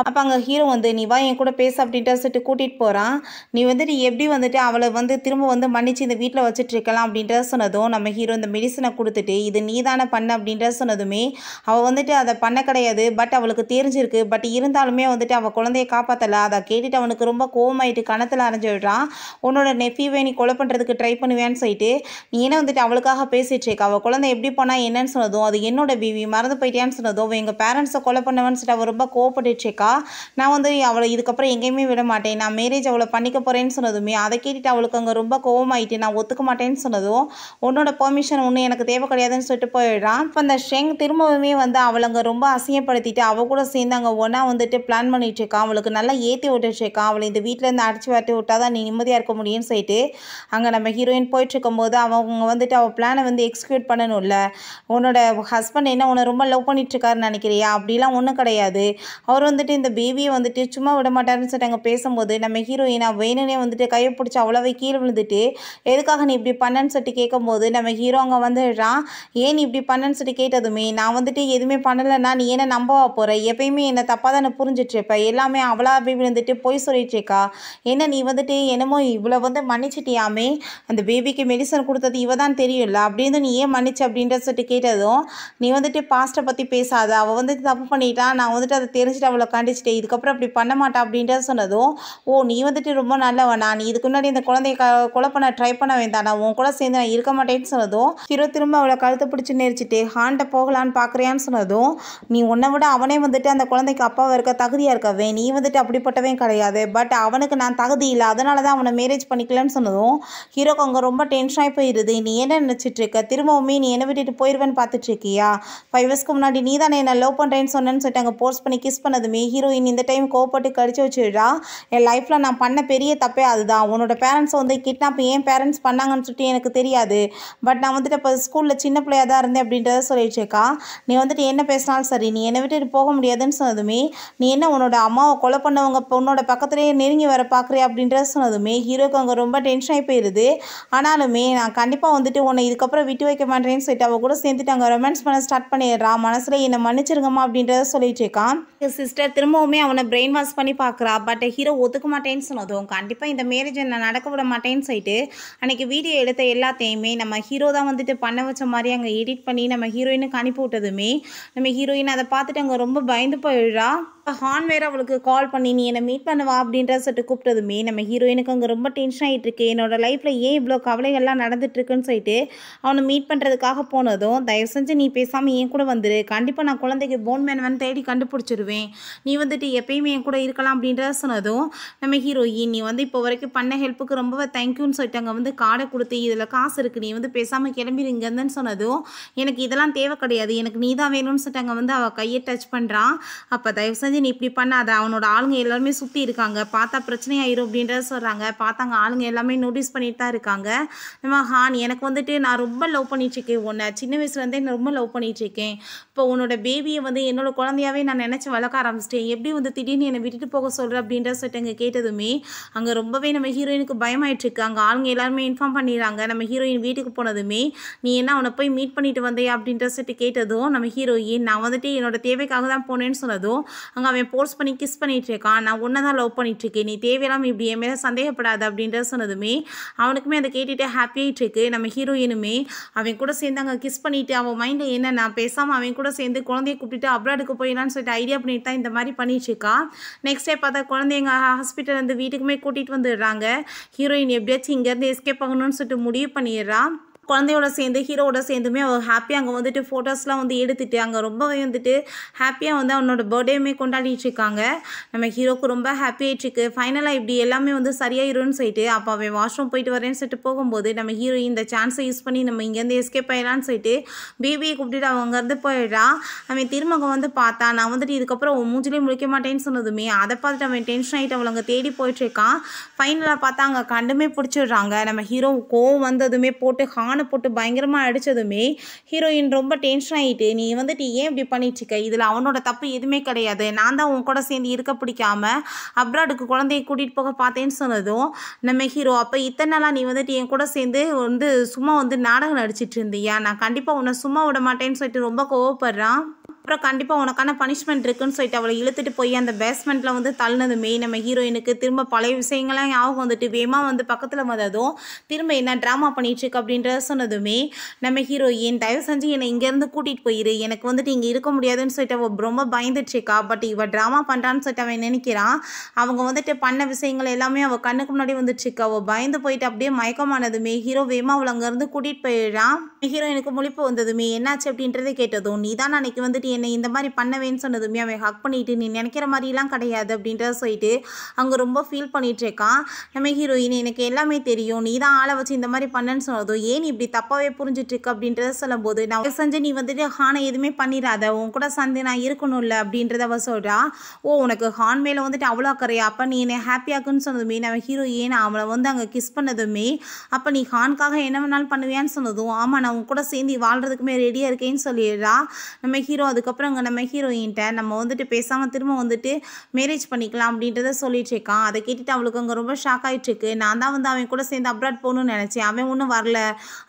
அப்போ அங்கே ஹீரோ வந்து நீ வா என் கூட பேச அப்படின்ற சொல்லிட்டு கூட்டிகிட்டு போகிறான் நீ வந்துட்டு எப்படி வந்துட்டு அவளை வந்து திரும்ப வந்து மன்னிச்சு இந்த வீட்டில் வச்சுட்டு இருக்கலாம் அப்படின்ற சொன்னதும் நம்ம ஹீரோ இந்த மெடிசனை கொடுத்துட்டு இது நீ தானே பண்ண அப்படின்ற சொன்னதுமே அவள் வந்துட்டு அதை பண்ண கிடையாது பட் அவளுக்கு தெரிஞ்சிருக்கு பட் இருந்தாலுமே வந்துட்டு அவள் குழந்தைய காப்பாற்றலை அதை கேட்டுட்டு அவனுக்கு ரொம்ப கோவமாயிட்டு கணத்தில் அரைஞ்சு விடுறான் உன்னோட நெஃபிவை நீ கொலை பண்ணுறதுக்கு ட்ரை பண்ணுவேன்னு சொல்லிட்டு நீ என்ன வந்துட்டு அவளுக்காக பேசிட்டு இருக்க அவள் குழந்தை எப்படி போனால் என்னன்னு சொன்னதும் அது என்னோட பிவி மறந்து போயிட்டேன்னு சொன்னதும் எங்கள் பேரண்ட்ஸை கொலை பண்ணவன்னு சொல்லிட்டு அவள் ரொம்ப கோவப்பட்டுட்டு இருக்கா நான் வந்து அவளை இதுக்கப்புறம் எங்கேயுமே விட மாட்டேன் நான் மேரேஜ் அவளை பண்ணிக்க போகிறேன்னு சொன்னதுமே அதை கேட்டுட்டு அவளுக்கு அங்கே ரொம்ப கோவமாயிட்டு நான் ஒத்துக்க மாட்டேன் மாட்டேன்னு சொன்னதும் உன்னோட பெர்மிஷன் ஒன்று எனக்கு தேவை கிடையாதுன்னு சொல்லிட்டு போயிடுறான் இப்போ அந்த ஷெங் திரும்பவுமே வந்து அவளுங்க ரொம்ப அசிங்கப்படுத்திட்டு அவள் கூட சேர்ந்து அங்கே ஒன்றா வந்துட்டு பிளான் பண்ணிட்டு இருக்கான் அவளுக்கு நல்லா ஏற்றி விட்டுருக்கான் அவளை இந்த வீட்டிலேருந்து அடிச்சு வாட்டி விட்டா தான் நீ நிம்மதியாக இருக்க முடியும்னு சொல்லிட்டு அங்கே நம்ம ஹீரோயின் போயிட்டு இருக்கும்போது அவங்க வந்துட்டு அவள் பிளானை வந்து எக்ஸிக்யூட் பண்ணணும்ல உன்னோட ஹஸ்பண்ட் என்ன உன்னை ரொம்ப லவ் பண்ணிட்டுருக்காருன்னு நினைக்கிறியா அப்படிலாம் ஒன்றும் கிடையாது அவர் வந்துட்டு இந்த பேபியை வந்துட்டு சும்மா விட மாட்டார்னு சொல்லிட்டு அங்கே பேசும்போது நம்ம ஹீரோயினா வேணுனே வந்துட்டு கையை பிடிச்சி அவ்வளோவே கீழே விழுந்துட்டு எதுக்காக நீ இப்படி இப்படி பண்ணன்னு சொல்லிட்டு கேட்கும்போது நம்ம ஹீரோ அங்கே வந்துடுறான் ஏன் இப்படி பண்ணன்னு சொல்லிட்டு கேட்டதுமே நான் வந்துட்டு எதுவுமே பண்ணலைன்னா நீ என்ன நம்பவா போகிற எப்பயுமே என்னை தப்பாக தானே புரிஞ்சிட்ருப்ப எல்லாமே அவ்வளோ அப்படி விழுந்துட்டு போய் சொல்லிட்டுருக்கா என்ன நீ வந்துட்டு என்னமோ இவ்வளோ வந்து மன்னிச்சிட்டியாமே அந்த பேபிக்கு மெடிசன் கொடுத்தது இவ தான் தெரியல அப்படின்னு நீ ஏன் மன்னிச்சு அப்படின்ற சொல்லிட்டு கேட்டதும் நீ வந்துட்டு பாஸ்ட்டை பற்றி பேசாத அவள் வந்துட்டு தப்பு பண்ணிட்டான் நான் வந்துட்டு அதை தெரிஞ்சுட்டு அவளை கண்டிச்சிட்டேன் இதுக்கப்புறம் அப்படி பண்ண மாட்டா அப்படின்ற சொன்னதும் ஓ நீ வந்துட்டு ரொம்ப நல்லவனா நீ இதுக்கு முன்னாடி இந்த குழந்தைய கொலை ட்ரை பண்ண வேண்டாம் உன் கூட சேர்ந்து நான் இருக்க மாட்டேன்னு சொன்னதும் ஹீரோ திரும்ப அவளை கழுத்தை பிடிச்சி நெரிச்சிட்டு ஹான்ட்ட போகலான்னு பார்க்குறியான்னு சொன்னதும் நீ உன்னை விட அவனே வந்துட்டு அந்த குழந்தைக்கு அப்பாவை இருக்க தகுதியாக இருக்கவே நீ வந்துட்டு அப்படிப்பட்டவே கிடையாது பட் அவனுக்கு நான் தகுதி இல்லை அதனால தான் அவனை மேரேஜ் பண்ணிக்கலன்னு சொன்னதும் ஹீரோக்கு அங்கே ரொம்ப டென்ஷனாகி போயிடுது நீ என்ன நினச்சிட்டு இருக்க திரும்பவுமே நீ என்ன விட்டுட்டு போயிடுவேன்னு பார்த்துட்டு இருக்கியா ஃபைவ் இயர்ஸ்க்கு முன்னாடி நீ தானே என்ன லவ் பண்ணுறேன்னு சொன்னேன்னு சொல்லிட்டு அங்கே போஸ்ட் பண்ணி கிஸ் பண்ணதுமே ஹீரோயின் இந்த டைம் கோவப்பட்டு கடிச்சு வச்சுடா என் லைஃப்பில் நான் பண்ண பெரிய தப்பே அதுதான் உன்னோட பேரண்ட்ஸ் வந்து கிட்னாப் ஏன் பேரண்ட்ஸ் பண்ணாங்கன்னு பற்றி எனக்கு தெரியாது பட் நான் வந்துட்டு இப்போ ஸ்கூலில் சின்ன பிள்ளையாக தான் இருந்தேன் அப்படின்றத சொல்லிடுச்சேக்கா நீ வந்துட்டு என்ன பேசினாலும் சரி நீ என்னை விட்டு போக முடியாதுன்னு சொன்னதுமே நீ என்ன உன்னோட அம்மாவை கொலை பண்ணவங்க உன்னோட பக்கத்துலேயே நெருங்கி வர பார்க்குறே அப்படின்றத சொன்னதுமே ஹீரோக்கு அங்கே ரொம்ப டென்ஷன் ஆகி போயிடுது ஆனாலுமே நான் கண்டிப்பாக வந்துட்டு உன்னை இதுக்கப்புறம் விட்டு வைக்க மாட்டேன்னு சொல்லிட்டு அவள் கூட சேர்ந்துட்டு அங்கே ரொமான்ஸ் பண்ண ஸ்டார்ட் பண்ணிடுறா மனசில் என்னை மன்னிச்சிருங்கம்மா அப்படின்றத சொல்லிட்டுருக்கான் சிஸ்டர் திரும்பவுமே அவனை பிரெயின் வாஷ் பண்ணி பார்க்குறா பட் ஹீரோ ஒத்துக்க மாட்டேன்னு சொன்னதும் கண்டிப்பாக இந்த மேரேஜை நான் நடக்க விட மாட்டேன்னு சொல்லிட்டு அன்றைக்கி வீடியோ எடுத்த எல்லாத்தையுமே நம்ம ஹீரோ தான் வந்துட்டு பண்ண வச்ச மாதிரி அங்கே எடிட் பண்ணி நம்ம ஹீரோயினுக்கு அனுப்பி விட்டதுமே நம்ம ஹீரோயின் அதை பார்த்துட்டு அங்கே ரொம்ப பயந்து போயிடுறா ஹான் வேற அவளுக்கு கால் பண்ணி நீ என்னை மீட் பண்ணுவா அப்படின்ற சொல்லிட்டு கூப்பிட்டதுமே நம்ம ஹீரோயினுக்கு அங்கே ரொம்ப டென்ஷன் ஆகிட்டு இருக்கு என்னோட லைஃப்பில் ஏன் இவ்வளோ கவலைகள்லாம் நடந்துட்டுருக்குன்னு சொல்லிட்டு அவனை மீட் பண்ணுறதுக்காக போனதும் தயவு செஞ்சு நீ பேசாமல் ஏன் கூட வந்துரு கண்டிப்பாக நான் குழந்தைக்கு போன் மேன் வந்து தேடி கண்டுபிடிச்சிருவேன் நீ வந்துட்டு எப்பயுமே என் கூட இருக்கலாம் அப்படின்றத சொன்னதும் நம்ம ஹீரோயின் நீ வந்து இப்போ வரைக்கும் பண்ண ஹெல்ப்புக்கு ரொம்ப தேங்க்யூன்னு சொல்லிட்டு அங்கே வந்து காடை கொடுத்து இதில் காசு இருக்குது நீ வந்து பேசாமல் கிளம்பிடுங்கன்னு சொன்னதும் எனக்கு இதெல்லாம் தேவை கிடையாது எனக்கு நீ தான் வேணும்னு சொல்லிட்டு அங்கே வந்து அவள் கையை டச் பண்ணுறான் அப்போ தயவு செஞ்சு தெரிஞ்சு நீ இப்படி பண்ணாத அவனோட ஆளுங்க எல்லாருமே சுற்றி இருக்காங்க பார்த்தா பிரச்சனையாயிரும் அப்படின்றத சொல்கிறாங்க பார்த்தாங்க ஆளுங்க எல்லாமே நோட்டீஸ் பண்ணிட்டு தான் இருக்காங்க நம்ம ஹான் எனக்கு வந்துட்டு நான் ரொம்ப லவ் பண்ணிட்டு இருக்கேன் உன்னை சின்ன வயசுலேருந்தே நான் ரொம்ப லவ் பண்ணிகிட்ருக்கேன் இப்போ உன்னோட பேபியை வந்து என்னோட குழந்தையாவே நான் நினைச்சி வளர்க்க ஆரம்பிச்சிட்டேன் எப்படி வந்து திடீர்னு என்னை விட்டுட்டு போக சொல்கிறேன் அப்படின்ற சொல்லிட்டு அங்கே கேட்டதுமே அங்கே ரொம்பவே நம்ம ஹீரோயினுக்கு இருக்கு அங்கே ஆளுங்க எல்லாருமே இன்ஃபார்ம் பண்ணிடுறாங்க நம்ம ஹீரோயின் வீட்டுக்கு போனதுமே நீ என்ன அவனை போய் மீட் பண்ணிட்டு வந்தே அப்படின்ற சொல்லிட்டு கேட்டதும் நம்ம ஹீரோயின் நான் வந்துட்டு என்னோட தேவைக்காக தான் போனேன்னு சொன்னதும் அவங்க அவன் போர்ஸ் பண்ணி கிஸ் பண்ணிகிட்ருக்கான் நான் ஒன்றை தான் லவ் பண்ணிகிட்ருக்கேன் நீ தேவையில்லாமல் இப்படி என் மேலே சந்தேகப்படாது அப்படின்ற சொன்னதுமே அவனுக்குமே அதை கேட்டுகிட்டே ஹாப்பியாகிட்டு இருக்கு நம்ம ஹீரோயினுமே அவன் கூட சேர்ந்து அங்கே கிஸ் பண்ணிவிட்டு அவன் மைண்டில் என்ன நான் பேசாமல் அவன் கூட சேர்ந்து குழந்தைய கூப்பிட்டு அப்ராடுக்கு போயிடலான்னு சொல்லிட்டு ஐடியா பண்ணிட்டு தான் இந்த மாதிரி இருக்கா நெக்ஸ்ட் டே பார்த்தா குழந்தைங்க ஹாஸ்பிட்டல் வந்து வீட்டுக்குமே கூட்டிகிட்டு வந்துடுறாங்க ஹீரோயின் எப்படியாச்சும் இங்கேருந்து எஸ்கேப் ஆகணும்னு சொல்லிட்டு முடிவு பண்ணிடுறான் குழந்தையோட சேர்ந்து ஹீரோவோட சேர்ந்துமே அவர் ஹாப்பியாக அங்கே வந்துட்டு ஃபோட்டோஸ்லாம் வந்து எடுத்துகிட்டு அங்கே ரொம்பவே வந்துட்டு ஹாப்பியாக வந்து அவனோட பர்த்டேமே கொண்டாடிட்டு இருக்காங்க நம்ம ஹீரோக்கு ரொம்ப ஹாப்பி ஆயிட்டுருக்கு ஃபைனலாக இப்படி எல்லாமே வந்து சரியாயிரும்னு சொல்லிட்டு அப்போ அவன் வாஷ்ரூம் போயிட்டு வரேன்னு சொல்லிட்டு போகும்போது நம்ம ஹீரோ இந்த சான்ஸை யூஸ் பண்ணி நம்ம இங்கேருந்து எஸ்கேப் ஆயிடலான்னு சொல்லிட்டு பேபியை கூப்பிட்டுட்டு அவன் அங்கேருந்து போயிடுறா அவன் திருமகம் வந்து பார்த்தா நான் வந்துட்டு இதுக்கப்புறம் மூஞ்சிலையும் முடிக்க மாட்டேன்னு சொன்னதுமே அதை பார்த்துட்டு அவன் டென்ஷன் ஆகிட்டு அவளை அங்கே தேடி போயிட்டுருக்கான் ஃபைனலாக பார்த்தா அங்கே கண்டுமே பிடிச்சிடுறாங்க நம்ம ஹீரோ கோவம் வந்ததுமே போட்டு ஹான் ஹானை போட்டு பயங்கரமாக அடித்ததுமே ஹீரோயின் ரொம்ப டென்ஷன் ஆகிட்டு நீ வந்துட்டு ஏன் இப்படி இருக்க இதில் அவனோட தப்பு எதுவுமே கிடையாது நான் தான் உன் கூட சேர்ந்து இருக்க பிடிக்காம அப்ராடுக்கு குழந்தைய கூட்டிகிட்டு போக பார்த்தேன்னு சொன்னதும் நம்ம ஹீரோ அப்போ இத்தனை நாளாக நீ வந்துட்டு என் கூட சேர்ந்து வந்து சும்மா வந்து நாடகம் நடிச்சிட்டு இருந்தியா நான் கண்டிப்பாக உன்னை சும்மா விட மாட்டேன்னு சொல்லிட்டு ரொம்ப கோவப்படுறான் அப்புறம் கண்டிப்பாக உனக்கான பனிஷ்மெண்ட் இருக்குன்னு சொல்லிட்டு அவளை இழுத்துட்டு போய் அந்த பேஸ்மெண்ட்டில் வந்து தள்ளினது மெய் நம்ம ஹீரோயினுக்கு திரும்ப பழைய விஷயங்கள்லாம் ஞாபகம் வந்துட்டு வேமா வந்து பக்கத்தில் வந்ததும் திரும்ப என்ன ட்ராமா பண்ணிட்டுருக்கு அப்படின்றத சொன்னதுமே நம்ம ஹீரோயின் தயவு செஞ்சு என்னை இங்கேருந்து கூட்டிகிட்டு போயிரு எனக்கு வந்துட்டு இங்கே இருக்க முடியாதுன்னு சொல்லிட்டு அவள் ரொம்ப பயந்துட்டுருக்கா பட் இவள் ட்ராமா பண்ணுறான்னு சொல்லிட்டு அவன் நினைக்கிறான் அவங்க வந்துட்டு பண்ண விஷயங்கள் எல்லாமே அவள் கண்ணுக்கு முன்னாடி வந்துட்டுருக்கா அவள் பயந்து போயிட்டு அப்படியே மயக்கமானதுமே ஹீரோ வேமா அவள் அங்கேருந்து கூட்டிகிட்டு போயிடுறான் எனக்கு முழிப்பு வந்ததுமே என்னாச்சு அப்படின்றத கேட்டதும் நீ தான் அன்னைக்கு வந்துட்டு என்னை இந்த மாதிரி பண்ணவேன்னு சொன்னதுமே அவன் ஹக் பண்ணிட்டு நீ நினைக்கிற மாதிரிலாம் கிடையாது அப்படின்றத சொல்லிட்டு அவங்க ரொம்ப ஃபீல் பண்ணிகிட்ருக்கான் நம்ம ஹீரோயின் எனக்கு எல்லாமே தெரியும் நீ தான் ஆளை வச்சு இந்த மாதிரி பண்ணன்னு சொன்னதும் ஏன் இப்படி தப்பாகவே இருக்கு அப்படின்றத சொல்லும்போது நான் செஞ்சு நீ வந்துட்டு ஹானை எதுவுமே பண்ணிடாத உன் கூட சந்தை நான் இருக்கணும்ல அப்படின்றத அவ சொல்கிறா ஓ உனக்கு ஹான் மேலே வந்துட்டு அவ்வளோ அக்கறையா அப்போ நீ என்னை ஹாப்பியாக்குன்னு சொன்னதுமே நம்ம ஹீரோயின் அவளை வந்து அங்கே கிஸ் பண்ணதுமே அப்போ நீ ஹான்காக என்ன வேணாலும் பண்ணுவியான்னு சொன்னதும் ஆமாம் நான் அவங்க கூட சேர்ந்து வாழ்கிறதுக்குமே ரெடியாக இருக்கேன்னு சொல்லிடுறா நம்ம ஹீரோ அதுக்கப்புறம் அங்கே நம்ம ஹீரோயின்ட்ட நம்ம வந்துட்டு பேசாமல் திரும்ப வந்துட்டு மேரேஜ் பண்ணிக்கலாம் அப்படின்றத சொல்லிட்டு இருக்கான் அதை கேட்டுட்டு அவளுக்கு அங்கே ரொம்ப ஷாக் ஆகிட்டுருக்கு நான் தான் வந்து அவன் கூட சேர்ந்து அப்ராட் போகணும்னு நினச்சேன் அவன் ஒன்றும் வரல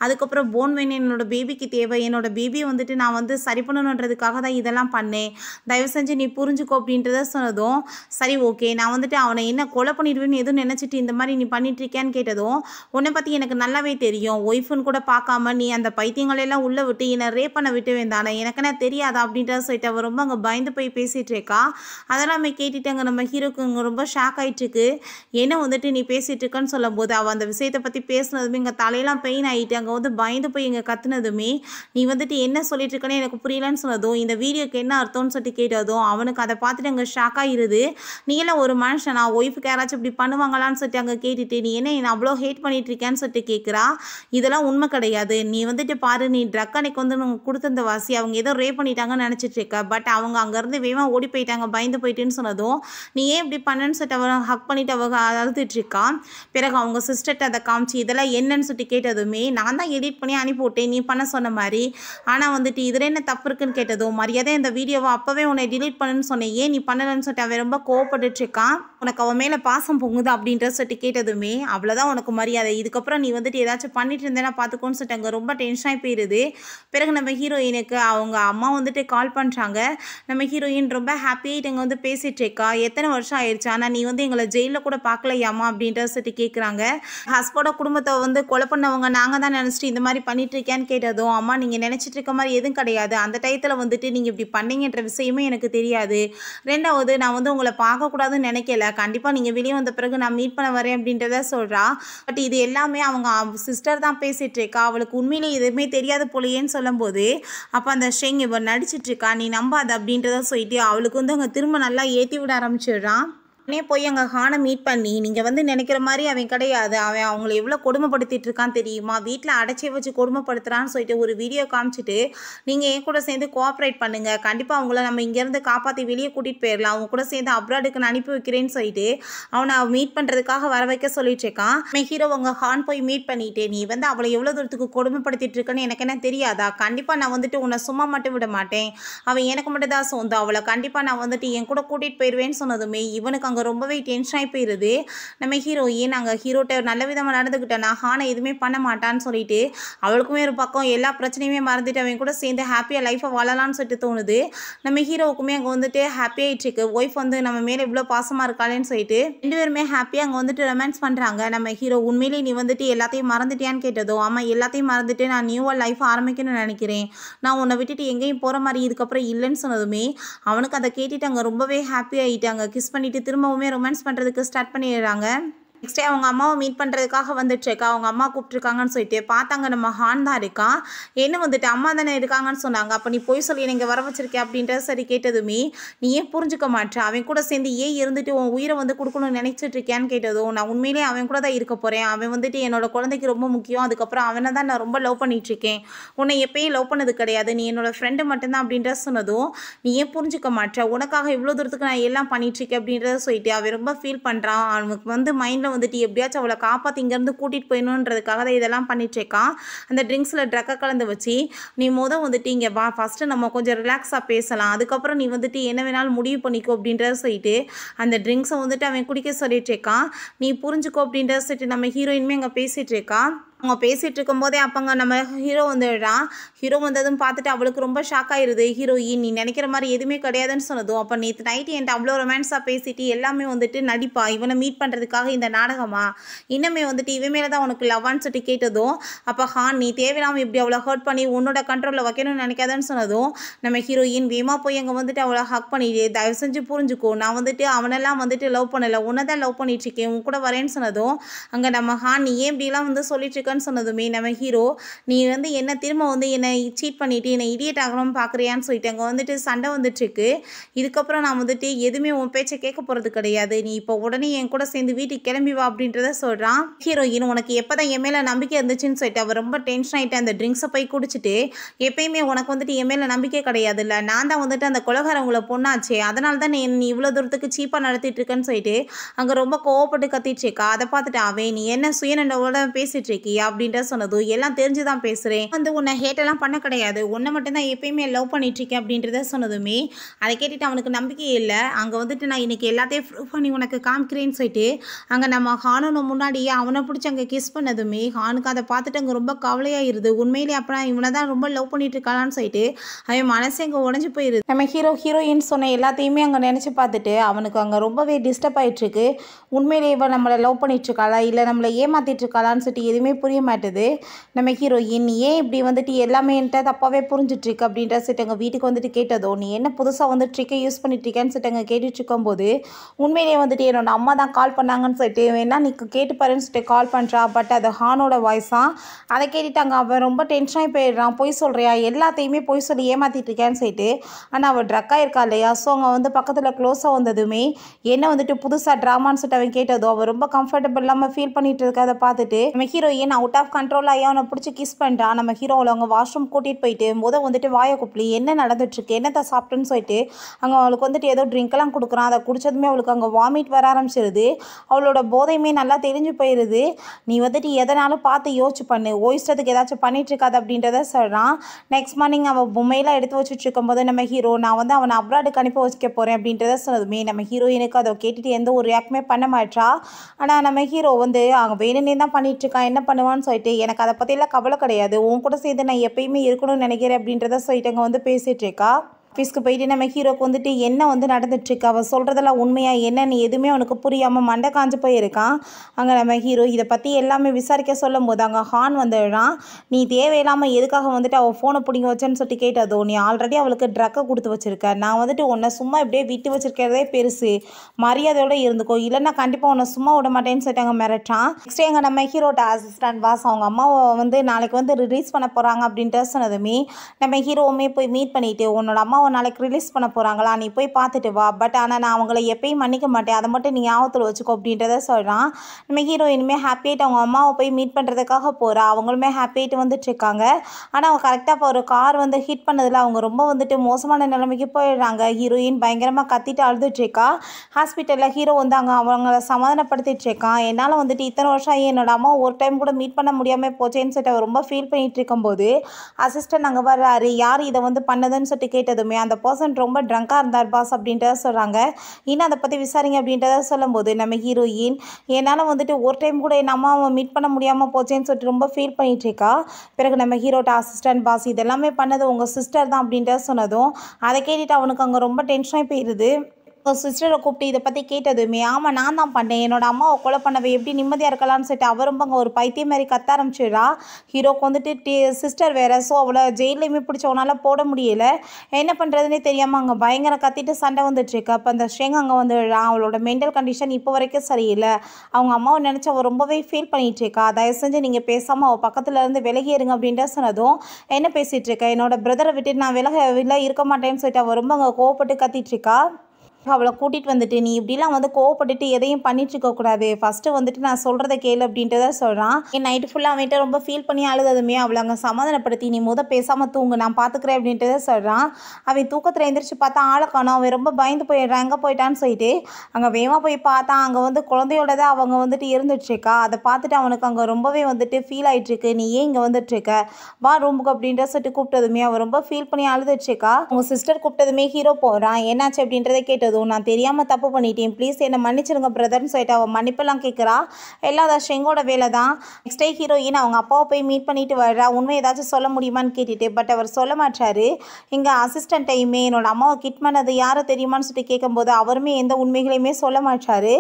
அதுக்கப்புறம் போன் வேணும் என்னோடய பேபிக்கு தேவை என்னோட பேபியை வந்துட்டு நான் வந்து சரி பண்ணணுன்றதுக்காக தான் இதெல்லாம் பண்ணேன் தயவு செஞ்சு நீ புரிஞ்சுக்கோ அப்படின்றத சொன்னதும் சரி ஓகே நான் வந்துட்டு அவனை என்ன கொலை பண்ணிடுவேன்னு எதுவும் நினச்சிட்டு இந்த மாதிரி நீ பண்ணிட்டு இருக்கியான்னு கேட்டதும் உன்னை பற்றி எனக்கு நல்லாவே தெரியும் ஒய்ஃபுன்னு கூட பார்க்காம நீ அந்த எல்லாம் உள்ளே விட்டு என்னை ரேப் பண்ண விட்டு வேண்டானே எனக்குன்னா தெரியாதா அப்படின்ற சொல்லிட்டு அவள் ரொம்ப அங்கே பயந்து போய் பேசிகிட்டு இருக்கா அதெல்லாம் நம்ம அங்கே நம்ம இங்கே ரொம்ப ஷாக் ஆகிட்டுருக்கு என்ன வந்துட்டு நீ பேசிகிட்டு இருக்கன்னு சொல்லும் போது அவள் அந்த விஷயத்தை பற்றி பேசினதுமே எங்கள் தலையெல்லாம் பெயின் ஆகிட்டு அங்கே வந்து பயந்து போய் இங்கே கத்துனதுமே நீ வந்துட்டு என்ன சொல்லிட்டு இருக்கேன்னு எனக்கு புரியலன்னு சொன்னதும் இந்த வீடியோக்கு என்ன அர்த்தம்னு சொல்லிட்டு கேட்டதும் அவனுக்கு அதை பார்த்துட்டு அங்கே ஷாக் ஆகிருது நீ எல்லாம் ஒரு மனுஷன் நான் ஒய்ஃபுக்கு யாராச்சும் இப்படி பண்ணுவாங்களான்னு சொல்லிட்டு அங்கே கேட்டுட்டு நீ என்ன என்ன அவ்வளோ ஹேட் பண்ணிட்டு இருக்கேன்னு சொல்லிட்டு கேட்குறா இதெல்லாம் உண்மை கிடையாது நீ வந்து வந்துட்டு பாரு நீ ட்ரக் அன்னைக்கு வந்து நம்ம கொடுத்துருந்த வாசி அவங்க ஏதோ ரே பண்ணிட்டாங்கன்னு நினச்சிட்டு இருக்க பட் அவங்க அங்கேருந்து வேகமாக ஓடி போயிட்டாங்க பயந்து போயிட்டுன்னு சொன்னதும் நீ ஏன் இப்படி பண்ணுன்னு சொல்லிட்டு அவரை ஹக் பண்ணிட்டு அவங்க அழுதுட்டுருக்கா பிறகு அவங்க சிஸ்டர்ட்ட அதை காமிச்சு இதெல்லாம் என்னன்னு சொல்லிட்டு கேட்டதுமே நான் தான் எடிட் பண்ணி அனுப்பிவிட்டேன் நீ பண்ண சொன்ன மாதிரி ஆனால் வந்துட்டு இதில் என்ன தப்பு இருக்குன்னு கேட்டதும் மரியாதை இந்த வீடியோவை அப்போவே உன்னை டிலீட் பண்ணுன்னு சொன்னேன் ஏன் நீ பண்ணலன்னு சொல்லிட்டு அவன் ரொம்ப கோவப்பட்டுட்ருக்கான் உனக்கு அவன் மேலே பாசம் பொங்குது அப்படின்ற சொல்லிட்டு கேட்டதுமே அவ்வளோதான் உனக்கு மரியாதை இதுக்கப்புறம் நீ வந்துட்டு ஏதாச்சும் பண்ணிட்டு இருந்தேன்னா பார்த்துக்கோன்னு சொல்லிட்டு அங்கே ரொம்ப டென்ஷன் ஆகி போயிடுது பிறகு நம்ம ஹீரோயினுக்கு அவங்க அம்மா வந்துட்டு கால் பண்ணுறாங்க நம்ம ஹீரோயின் ரொம்ப ஹாப்பியாகிட்டு இங்கே வந்து பேசிகிட்ருக்கா எத்தனை வருஷம் ஆயிடுச்சு ஆனால் நீ வந்து எங்களை ஜெயிலில் கூட பார்க்கலையாமா அப்படின்ற சொல்லி கேட்குறாங்க ஹஸ்போட குடும்பத்தை வந்து கொலை பண்ணவங்க நாங்கள் தான் நினச்சிட்டு இந்த மாதிரி பண்ணிகிட்ருக்கேன்னு கேட்டதும் அம்மா நீங்கள் நினச்சிட்டு இருக்க மாதிரி எதுவும் கிடையாது அந்த டயத்தில் வந்துட்டு நீங்கள் இப்படி பண்ணீங்கன்ற விஷயமே எனக்கு தெரியாது ரெண்டாவது நான் வந்து உங்களை பார்க்கக்கூடாதுன்னு நினைக்கல கண்டிப்பாக நீங்கள் வெளியே வந்த பிறகு நான் மீட் பண்ண வரேன் அப்படின்றத சொல்கிறா பட் இது எல்லாமே அவங்க சிஸ்டர் தான் பேசிகிட்டு இருக்கா அவளுக்கு உண்மையிலே எதுவுமே தெரியாது போலையேன்னு சொல்லும்போது அப்போ அந்த ஷெங் இவன் நடிச்சிட்ருக்கா நீ நம்பாது அப்படின்றத சொல்லிட்டு அவளுக்கு வந்து அவங்க திரும்ப நல்லா ஏற்றி விட ஆரம்பிச்சிடுறான் உடனே போய் எங்கள் ஹானை மீட் பண்ணி நீங்கள் வந்து நினைக்கிற மாதிரி அவன் கிடையாது அவன் அவங்கள எவ்வளோ கொடுமைப்படுத்திட்டு இருக்கான் தெரியுமா வீட்டில் அடைச்சி வச்சு கொடுமைப்படுத்துகிறான்னு சொல்லிட்டு ஒரு வீடியோ காமிச்சிட்டு நீங்கள் என் கூட சேர்ந்து கோஆப்ரேட் பண்ணுங்கள் கண்டிப்பாக அவங்கள நம்ம இங்கேருந்து காப்பாற்றி வெளியே கூட்டிகிட்டு போயிடலாம் அவங்க கூட சேர்ந்து அப்ராடுக்கு நான் அனுப்பி வைக்கிறேன்னு சொல்லிட்டு அவனை மீட் பண்ணுறதுக்காக வர வைக்க சொல்லிட்டு இருக்கான் அவன் ஹீரோ உங்கள் ஹான் போய் மீட் பண்ணிட்டு நீ வந்து அவளை எவ்வளோ தூரத்துக்கு கொடுமைப்படுத்திட்டு இருக்கன்னு எனக்கு என்ன தெரியாதா கண்டிப்பாக நான் வந்துட்டு உன்னை சும்மா மட்டும் விட மாட்டேன் அவன் எனக்கு மட்டும் தான் சொந்தம் அவளை கண்டிப்பாக நான் வந்துட்டு என் கூட கூட்டிகிட்டு போயிடுவேன்னு சொன்னதுமே இவனுக்கு அங்கே ரொம்பவே டென்ஷன் ஆகி போயிடுது நம்ம ஹீரோயின் அங்கே ஹீரோட்ட நல்ல விதமாக நடந்துக்கிட்டேன் நான் ஹானை எதுவுமே பண்ண மாட்டான்னு சொல்லிட்டு அவளுக்குமே ஒரு பக்கம் எல்லா பிரச்சனையுமே மறந்துட்டு அவன் கூட சேர்ந்து ஹாப்பியாக லைஃப்பை வாழலாம்னு சொல்லிட்டு தோணுது நம்ம ஹீரோவுக்குமே அங்கே வந்துட்டு ஹாப்பியாகிட்டு இருக்கு ஒய்ஃப் வந்து நம்ம மேலே இவ்வளோ பாசமாக இருக்காளேன்னு சொல்லிட்டு ரெண்டு பேருமே ஹாப்பியாக அங்கே வந்துட்டு ரொமான்ஸ் பண்ணுறாங்க நம்ம ஹீரோ உண்மையிலே நீ வந்துட்டு எல்லாத்தையும் மறந்துட்டியான்னு கேட்டதோ ஆமாம் எல்லாத்தையும் மறந்துட்டு நான் நியூவாக லைஃப் ஆரம்பிக்கணும்னு நினைக்கிறேன் நான் உன்னை விட்டுட்டு எங்கேயும் போகிற மாதிரி இதுக்கப்புறம் இல்லைன்னு சொன்னதுமே அவனுக்கு அதை கேட்டுட்டு அங்கே ரொம்பவே ஹாப்பி அங்கே கிஸ் பண்ணிவிட்டு திரும்ப திரும்பவுமே ரொமான்ஸ் பண்ணுறதுக்கு ஸ்டார்ட் பண்ணிடுறாங்க நெக்ஸ்ட் டே அவங்க அம்மாவை மீட் பண்ணுறதுக்காக வந்துட்டுருக்கா அவங்க அம்மா கூப்பிட்ருக்காங்கன்னு சொல்லிட்டு பார்த்தாங்க நம்ம ஹான் தான் இருக்கான் என்ன வந்துட்டு அம்மா தானே இருக்காங்கன்னு சொன்னாங்க அப்போ நீ போய் சொல்லி நீங்கள் வர வச்சிருக்கேன் அப்படின்றத சரி கேட்டதுமே நீ ஏன் புரிஞ்சுக்க மாட்டேன் அவன் கூட சேர்ந்து ஏன் இருந்துட்டு உன் உயிரை வந்து கொடுக்கணும்னு நினச்சிட்டு இருக்கேன்னு கேட்டதும் நான் உண்மையிலே அவன் கூட தான் இருக்க போகிறேன் அவன் வந்துட்டு என்னோடய குழந்தைக்கு ரொம்ப முக்கியம் அதுக்கப்புறம் அவனை தான் நான் ரொம்ப லவ் பண்ணிகிட்ருக்கேன் உன்னை எப்பயும் லவ் பண்ணது கிடையாது நீ என்னோடய ஃப்ரெண்டு மட்டும்தான் அப்படின்ற சொன்னதும் நீ ஏன் புரிஞ்சுக்க மாட்டேன் உனக்காக இவ்வளோ தூரத்துக்கு நான் எல்லாம் பண்ணிகிட்ருக்கேன் அப்படின்றத சொல்லிட்டு அவன் ரொம்ப ஃபீல் பண்ணுறான் அவனுக்கு வந்து மைண்டில் வந்துட்டு எப்படியாச்சும் அவளை காப்பாற்றி இங்கேருந்து கூட்டிகிட்டு போயணுன்றதுக்காக தான் இதெல்லாம் பண்ணிட்டுருக்கான் அந்த ட்ரிங்க்ஸில் ட்ரக்கை கலந்து வச்சு நீ மொதல் வந்துட்டு இங்கே வா ஃபஸ்ட்டு நம்ம கொஞ்சம் ரிலாக்ஸாக பேசலாம் அதுக்கப்புறம் நீ வந்துட்டு என்ன வேணாலும் முடிவு பண்ணிக்கோ அப்படின்றத சொல்லிட்டு அந்த ட்ரிங்க்ஸை வந்துட்டு அவன் குடிக்க சொல்லிட்டு இருக்கான் நீ புரிஞ்சுக்கோ அப்படின்றத சொல்லிட்டு நம்ம ஹீரோயினுமே அங்கே பேசிகிட்டு இருக்கான் அவங்க பேசிகிட்டு இருக்கும்போதே அப்பங்க நம்ம ஹீரோ வந்துடுறான் ஹீரோ வந்ததும் பார்த்துட்டு அவளுக்கு ரொம்ப ஷாக் ஆயிடுது ஹீரோயின் நீ நினைக்கிற மாதிரி எதுவுமே கிடையாதுன்னு சொன்னதும் அப்போ நேற்று நைட்டு என்கிட்ட அவ்வளோ ரொமான்ஸாக பேசிட்டு எல்லாமே வந்துட்டு நடிப்பா இவனை மீட் பண்ணுறதுக்காக இந்த நாடகமா இன்னமே வந்துட்டு இவன் மேலே தான் உனக்கு லவ்வான்னு சொல்லிட்டு கேட்டதும் அப்போ ஹான் நீ தேவையில்லாமல் இப்படி அவ்வளோ ஹர்ட் பண்ணி உன்னோட கண்ட்ரோலில் வைக்கணும்னு நினைக்காதன்னு சொன்னதும் நம்ம ஹீரோயின் வேமா போய் அங்கே வந்துட்டு அவளை ஹக் பண்ணிடு தயவு செஞ்சு புரிஞ்சுக்கோ நான் வந்துட்டு அவனெல்லாம் வந்துட்டு லவ் பண்ணலை உன்னை தான் லவ் பண்ணிட்டு இருக்கேன் உன் கூட வரேன்னு சொன்னதும் அங்கே நம்ம ஹான் நீ ஏன் இப்படிலாம் வந்து சொல்லிட்டு வேணான்னு சொன்னதுமே நம்ம ஹீரோ நீ வந்து என்ன திரும்ப வந்து என்னை சீட் பண்ணிவிட்டு என்னை இடியட் ஆகணும்னு பார்க்குறியான்னு சொல்லிட்டு அங்கே வந்துட்டு சண்டை வந்துட்டுருக்கு இதுக்கப்புறம் நான் வந்துட்டு எதுவுமே உன் பேச்சை கேட்க போகிறது கிடையாது நீ இப்போ உடனே என் கூட சேர்ந்து வீட்டுக்கு கிளம்பி வா அப்படின்றத சொல்கிறான் ஹீரோயின் உனக்கு எப்போ தான் என் மேலே நம்பிக்கை இருந்துச்சுன்னு சொல்லிட்டு அவள் ரொம்ப டென்ஷன் ஆகிட்டு அந்த ட்ரிங்க்ஸை போய் குடிச்சிட்டு எப்பயுமே உனக்கு வந்துட்டு என் மேலே நம்பிக்கை கிடையாதுல்ல நான் தான் வந்துட்டு அந்த உங்களை பொண்ணாச்சே அதனால தான் நீ இவ்வளோ தூரத்துக்கு சீப்பாக நடத்திட்டு இருக்கேன்னு சொல்லிட்டு அங்கே ரொம்ப கோவப்பட்டு கத்திட்டு இருக்கா அதை பார்த்துட்டு அவன் நீ என்ன சுயநண்டவோட பேசிகிட்டு இருக்கியா அப்படின்ற சொன்னது எல்லாம் தெரிஞ்சுதான் பேசுகிறேன் வந்து உன்னை ஹேட் எல்லாம் பண்ண கிடையாது உன்னை மட்டும்தான் எப்பயுமே லவ் பண்ணிட்டு இருக்கேன் அப்படின்றத சொன்னதுமே அதை கேட்டுட்டு அவனுக்கு நம்பிக்கை இல்லை அங்கே வந்துட்டு நான் இன்னைக்கு எல்லாத்தையும் ப்ரூவ் பண்ணி உனக்கு காமிக்கிறேன்னு சொல்லிட்டு அங்கே நம்ம ஹானோன்னு முன்னாடியே அவனை பிடிச்சி அங்கே கிஸ் பண்ணதுமே ஹானுக்கு அதை பார்த்துட்டு அங்கே ரொம்ப கவலையாக இருது உண்மையிலே அப்புறம் இவனை தான் ரொம்ப லவ் பண்ணிட்டு இருக்காளான்னு சொல்லிட்டு அவன் மனசு அங்கே உடஞ்சி போயிருது நம்ம ஹீரோ ஹீரோயின் சொன்ன எல்லாத்தையுமே அங்கே நினச்சி பார்த்துட்டு அவனுக்கு அங்கே ரொம்பவே டிஸ்டர்ப் இருக்கு உண்மையிலே இவன் நம்மளை லவ் பண்ணிட்டு இருக்காளா இல்லை நம்மளை ஏமாத்திட்டு இருக்காளான்னு சொல்லிட்டு எதுவுமே புரிய மாட்டேது நம்ம ஹீரோயின் நீ ஏன் இப்படி வந்துட்டு எல்லாமே என்கிட்ட தப்பாகவே புரிஞ்சிட்ருக்கு அப்படின்ற எங்கள் வீட்டுக்கு வந்துட்டு கேட்டதோ நீ என்ன புதுசாக வந்து ட்ரிக்கை யூஸ் பண்ணிட்டுருக்கேன்னு சிட்டங்க கேட்டுட்ருக்கும்போது உண்மையிலேயே வந்துட்டு என்னோட அம்மா தான் கால் பண்ணாங்கன்னு சொல்லிட்டு வேணா நீ கேட்டு பாருன்னு சொல்லிட்டு கால் பண்ணுறா பட் அது ஹானோட வாய்ஸாக அதை அங்கே அவன் ரொம்ப டென்ஷனாகி போயிடுறான் பொய் சொல்கிறியா எல்லாத்தையுமே பொய் சொல்லி ஏமாற்றிட்டு இருக்கேன்னு சொல்லிட்டு ஆனால் அவள் ட்ரக்காக இருக்கா இல்லையா ஸோ அவங்க வந்து பக்கத்தில் க்ளோஸாக வந்ததுமே என்ன வந்துட்டு புதுசாக ட்ராமான்னு சொல்லிட்டு அவன் கேட்டதோ அவள் ரொம்ப கம்ஃபர்டபுள் இல்லாமல் ஃபீல் பண்ணிட்டு இருக்காத பார்த்துட்டு நம்ம ஹீரோயின் நான் அவுட் ஆஃப் கண்ட்ரோல் ஆகி அவனை பிடிச்சி கிஸ் பண்ணுறான் நம்ம ஹீரோவில் அவங்க வாஷ்ரூம் கூட்டிகிட்டு போயிட்டு முத வந்துட்டு வாயை குப்பிளி என்ன நடந்துட்டுருக்கு என்னத்தை சாப்பிட்டுன்னு சொல்லிட்டு அங்கே அவளுக்கு வந்துட்டு ஏதோ ட்ரிங்க்லாம் கொடுக்குறான் அதை குடித்ததுமே அவளுக்கு அங்கே வாமிட் வர ஆரம்பிச்சிருது அவளோட போதையுமே நல்லா தெரிஞ்சு போயிடுது நீ வந்துட்டு எதனாலும் பார்த்து யோசிச்சு பண்ணு ஓ ஏதாச்சும் பண்ணிகிட்ருக்காது அப்படின்றத சொல்கிறான் நெக்ஸ்ட் மார்னிங் அவள் பொம்மையெல்லாம் எடுத்து வச்சுட்டு இருக்கும்போது நம்ம ஹீரோ நான் வந்து அவனை அப்ராடுக்கு அனுப்பி வச்சுக்க போகிறேன் அப்படின்றத சொன்னதுமே நம்ம ஹீரோயினுக்கு அதை கேட்டுட்டு எந்த ஒரு ரியாக்டுமே பண்ண மாட்டா ஆனால் நம்ம ஹீரோ வந்து அவங்க வேணுன்னே தான் பண்ணிகிட்ருக்கான் என்ன பண்ணுவான் பண்ணுவான்னு சொல்லிட்டு எனக்கு அதை பற்றிலாம் கவலை கிடையாது உன் கூட சேர்ந்து நான் எப்பயுமே இருக்கணும்னு நினைக்கிறேன் அப்படின்றத சொல்லிட்டு அங்கே வந்து இருக்கா ஆஃபீஸ்க்கு போயிட்டு நம்ம ஹீரோக்கு வந்துட்டு என்ன வந்து நடந்துட்டுருக்கு அவள் சொல்கிறதெல்லாம் உண்மையாக என்னன்னு எதுவுமே அவனுக்கு புரியாமல் மண்டை காஞ்சு போயிருக்கான் அங்கே நம்ம ஹீரோ இதை பற்றி எல்லாமே விசாரிக்க சொல்லும் போது அங்கே ஹான் வந்துடுறான் நீ தேவையில்லாமல் எதுக்காக வந்துட்டு அவள் ஃபோனை பிடிங்க வச்சேன்னு சொல்லிட்டு கேட்டதோ நீ ஆல்ரெடி அவளுக்கு ட்ரக்கை கொடுத்து வச்சுருக்க நான் வந்துட்டு உன்னை சும்மா இப்படியே விட்டு வச்சுருக்கிறதே பெருசு மரியாதையோடு இருந்துக்கோ இல்லைன்னா கண்டிப்பாக உன்னை சும்மா விட மாட்டேன்னு சொல்லிட்டு அங்கே மிரட்டான் நெக்ஸ்ட் எங்கள் நம்ம ஹீரோட அசிஸ்டன்ட் வாஸ் அவங்க அம்மாவை வந்து நாளைக்கு வந்து ரிலீஸ் பண்ண போகிறாங்க அப்படின்ட்டு சொன்னதுமே நம்ம ஹீரோவுமே போய் மீட் பண்ணிவிட்டு உன்னோட அம்மா சினிமாவை நாளைக்கு ரிலீஸ் பண்ண போகிறாங்களா நீ போய் பார்த்துட்டு வா பட் ஆனால் நான் அவங்கள எப்பயும் மன்னிக்க மாட்டேன் அதை மட்டும் நீ ஞாபகத்தில் வச்சுக்கோ அப்படின்றத சொல்கிறான் நம்ம ஹீரோயினுமே ஹாப்பி அவங்க அம்மாவை போய் மீட் பண்ணுறதுக்காக போகிறா அவங்களுமே ஹாப்பியாகிட்டு வந்துட்டு இருக்காங்க ஆனால் அவங்க கரெக்டாக இப்போ ஒரு கார் வந்து ஹிட் பண்ணதில் அவங்க ரொம்ப வந்துட்டு மோசமான நிலைமைக்கு போயிடுறாங்க ஹீரோயின் பயங்கரமாக கத்திட்டு அழுதுட்ருக்கா ஹாஸ்பிட்டலில் ஹீரோ வந்து அங்கே அவங்கள இருக்கான் என்னால் வந்துட்டு இத்தனை வருஷம் என்னோட அம்மா ஒரு டைம் கூட மீட் பண்ண முடியாமல் போச்சேன்னு சொல்லிட்டு அவர் ரொம்ப ஃபீல் பண்ணிகிட்டு இருக்கும்போது அசிஸ்டன்ட் அங்கே வர்றாரு யார் இதை வந்து பண்ணதுன்னு சொல்லிட்டு கேட்டதுமே எல்லாருமே அந்த பர்சன் ரொம்ப ட்ரங்காக இருந்தார் பாஸ் அப்படின்றத சொல்கிறாங்க இன்னும் அதை பற்றி விசாரிங்க அப்படின்றத சொல்லும்போது நம்ம ஹீரோயின் என்னால் வந்துட்டு ஒரு டைம் கூட என் அம்மாவை மீட் பண்ண முடியாமல் போச்சேன்னு சொல்லிட்டு ரொம்ப ஃபீல் பண்ணிகிட்ருக்கா பிறகு நம்ம ஹீரோட்ட அசிஸ்டன்ட் பாஸ் இதெல்லாமே பண்ணது உங்கள் சிஸ்டர் தான் அப்படின்றத சொன்னதும் அதை கேட்டுட்டு அவனுக்கு அங்கே ரொம்ப டென்ஷனாக போயிடுது சிஸ்டரை கூப்பிட்டு இதை பற்றி கேட்டதுமே ஆமாம் நான் தான் பண்ணேன் என்னோட அம்மாவை கொலை பண்ணவை எப்படி நிம்மதியாக இருக்கலாம்னு சொல்லிட்டு அவரும் அங்கே ஒரு பைத்தியம் மாதிரி கத்த ஆரம்பிச்சிடா ஹீரோக்கு வந்துட்டு டி சிஸ்டர் வேறு ஸோ அவ்வளோ ஜெயிலையுமே பிடிச்சவனால போட முடியலை என்ன பண்ணுறதுனே தெரியாமல் அங்கே பயங்கர கத்திட்டு சண்டை வந்துட்டுருக்கு அப்போ அந்த ஷேங் அங்கே வந்துடுறா அவளோட மென்டல் கண்டிஷன் இப்போ வரைக்கும் சரியில்லை அவங்க அம்மாவை நினச்சி அவள் ரொம்பவே ஃபீல் பண்ணிகிட்ருக்கா தயவு செஞ்சு நீங்கள் பேசாமல் அவள் பக்கத்தில் இருந்து விலகி அப்படின்ற சொன்னதும் என்ன பேசிகிட்ருக்கேன் என்னோடய பிரதரை விட்டு நான் விலக இல்லை இருக்க மாட்டேன்னு சொல்லிட்டு அவள் ரொம்ப அங்கே கோவப்பட்டு கத்திட்டுருக்கா அவளை கூட்டிகிட்டு வந்துட்டு நீ இப்படிலாம் வந்து கோவப்பட்டுட்டு எதையும் பண்ணிட்டு கூடாது ஃபஸ்ட்டு வந்துட்டு நான் சொல்கிறத கேளு அப்படின்றத சொல்கிறான் என் நைட்டு ஃபுல்லாக அவன்கிட்ட ரொம்ப ஃபீல் பண்ணி அழுததுமே அவளை அங்கே சமாதானப்படுத்தி நீ முத பேசாமல் தூங்கு நான் பார்த்துக்கிறேன் அப்படின்றத சொல்கிறான் அவன் தூக்கத்தில் எழுந்திரிச்சு பார்த்தா ஆளை காணும் அவன் ரொம்ப பயந்து போயிடுறான் அங்கே போயிட்டான்னு சொல்லிட்டு அங்கே வேகமாக போய் பார்த்தா அங்கே வந்து குழந்தையோட தான் அவங்க வந்துட்டு இருந்துட்டுருக்கா அதை பார்த்துட்டு அவனுக்கு அங்கே ரொம்பவே வந்துட்டு ஃபீல் ஆகிட்டுருக்கு நீ ஏன் இங்கே வந்துட்டுருக்க வா ரூமுக்கு அப்படின்ற சொல்லிட்டு கூப்பிட்டதுமே அவன் ரொம்ப ஃபீல் பண்ணி அழுதுட்டுருக்கா உங்கள் சிஸ்டர் கூப்பிட்டதுமே ஹீரோ போகிறான் என்னாச்சு அப்படின்றத கேட்டது வந்ததும் நான் தெரியாமல் தப்பு பண்ணிட்டேன் ப்ளீஸ் என்னை மன்னிச்சிருங்க பிரதர்னு சொல்லிட்டு அவள் மன்னிப்பெல்லாம் கேட்குறா எல்லா அதை ஷெங்கோட வேலை தான் நெக்ஸ்ட் டே ஹீரோயின் அவங்க அப்பாவை போய் மீட் பண்ணிட்டு வர்றா உண்மை ஏதாச்சும் சொல்ல முடியுமான்னு கேட்டுட்டு பட் அவர் சொல்ல மாட்டார் இங்கே அசிஸ்டண்ட்டையுமே என்னோட அம்மாவை கிட் பண்ணது யாரை தெரியுமான்னு சொல்லிட்டு கேட்கும்போது அவருமே எந்த உண்மைகளையுமே சொல்ல மாட்டார்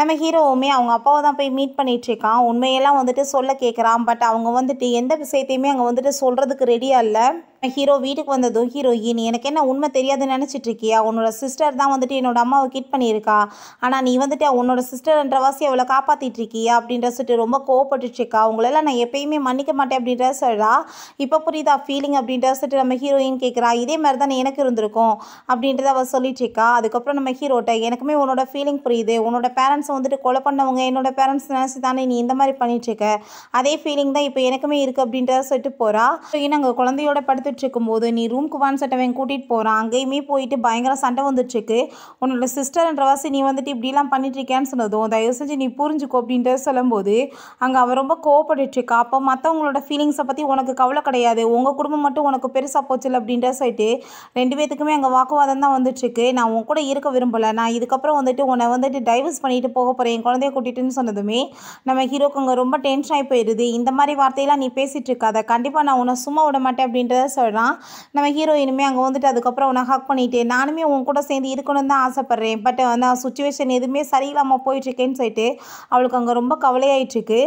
நம்ம ஹீரோவுமே அவங்க அப்பாவை தான் போய் மீட் பண்ணிகிட்ருக்கான் உண்மையெல்லாம் வந்துட்டு சொல்ல கேட்குறான் பட் அவங்க வந்துட்டு எந்த விஷயத்தையுமே அங்கே வந்துட்டு சொல்கிறதுக்கு ரெடியாக இல்லை ஹீரோ வீட்டுக்கு வந்ததும் ஹீரோயின் எனக்கு என்ன உண்மை தெரியாதுன்னு நினச்சிட்டு இருக்கியா உன்னோட சிஸ்டர் தான் வந்துட்டு என்னோட அம்மாவை கிட் பண்ணியிருக்கா ஆனால் நீ வந்துட்டு உன்னோட சிஸ்டர்ன்ற வாசி அவளை காப்பாற்றிட்டு இருக்கியா அப்படின்ற சொல்லிட்டு ரொம்ப கோவப்பட்டுட்ருக்கா அவங்களெல்லாம் நான் எப்பயுமே மன்னிக்க மாட்டேன் அப்படின்ற சொல்கிறா இப்போ புரியுதா ஃபீலிங் அப்படின்ற சொல்லிட்டு நம்ம ஹீரோயின் கேட்குறா இதே மாதிரி தான் எனக்கு இருந்திருக்கும் அப்படின்றத அவள் சொல்லிட்டு இருக்கா அதுக்கப்புறம் நம்ம ஹீரோட்ட எனக்குமே உன்னோட ஃபீலிங் புரியுது உன்னோட பேரண்ட்ஸ் வந்துட்டு கொலை பண்ணவங்க என்னோட பேரண்ட்ஸ் நினச்சி தானே நீ இந்த மாதிரி பண்ணிட்டு இருக்க அதே ஃபீலிங் தான் இப்போ எனக்குமே இருக்குது அப்படின்றத சொல்லிட்டு போகிறா இன்னும் அங்கே குழந்தையோட படுத்து பார்த்துட்டு இருக்கும்போது நீ ரூம்க்கு வான்னு சொல்லிட்டு கூட்டிகிட்டு போகிறான் அங்கேயுமே போயிட்டு பயங்கர சண்டை வந்துட்டுருக்கு உன்னோட சிஸ்டர்ன்றவாசி நீ வந்துட்டு இப்படிலாம் பண்ணிட்டுருக்கேன்னு சொன்னதும் தயவு செஞ்சு நீ புரிஞ்சுக்கோ அப்படின்ட்டு சொல்லும்போது அங்கே அவன் ரொம்ப கோவப்பட்டுட்ருக்கா அப்போ மற்றவங்களோட ஃபீலிங்ஸை பற்றி உனக்கு கவலை கிடையாது உங்கள் குடும்பம் மட்டும் உனக்கு பெருசாக போச்சுல அப்படின்ற சொல்லிட்டு ரெண்டு பேத்துக்குமே அங்கே வாக்குவாதம் தான் வந்துட்டுருக்கு நான் உன் கூட இருக்க விரும்பலை நான் இதுக்கப்புறம் வந்துட்டு உன்னை வந்துட்டு டைவர்ஸ் பண்ணிட்டு போக போகிறேன் என் குழந்தைய கூட்டிட்டுன்னு சொன்னதுமே நம்ம ஹீரோக்கு அங்கே ரொம்ப டென்ஷன் ஆகி போயிடுது இந்த மாதிரி வார்த்தையெல்லாம் நீ பேசிகிட்டு இருக்காத கண்டிப்பாக நான் உன்னை சும்மா விட மாட்டேன் அப்படின்றத சொல்கிறான் நம்ம ஹீரோயினுமே அங்கே வந்துட்டு அதுக்கப்புறம் உன்னை ஹக் பண்ணிவிட்டு நானுமே உன் கூட சேர்ந்து இருக்கணும்னு தான் ஆசைப்பட்றேன் பட் வந்து சுச்சுவேஷன் எதுவுமே சரியில்லாமல் போயிட்டுருக்கேன்னு சொல்லிட்டு அவளுக்கு அங்கே ரொம்ப கவலையாயிட்டுருக்கு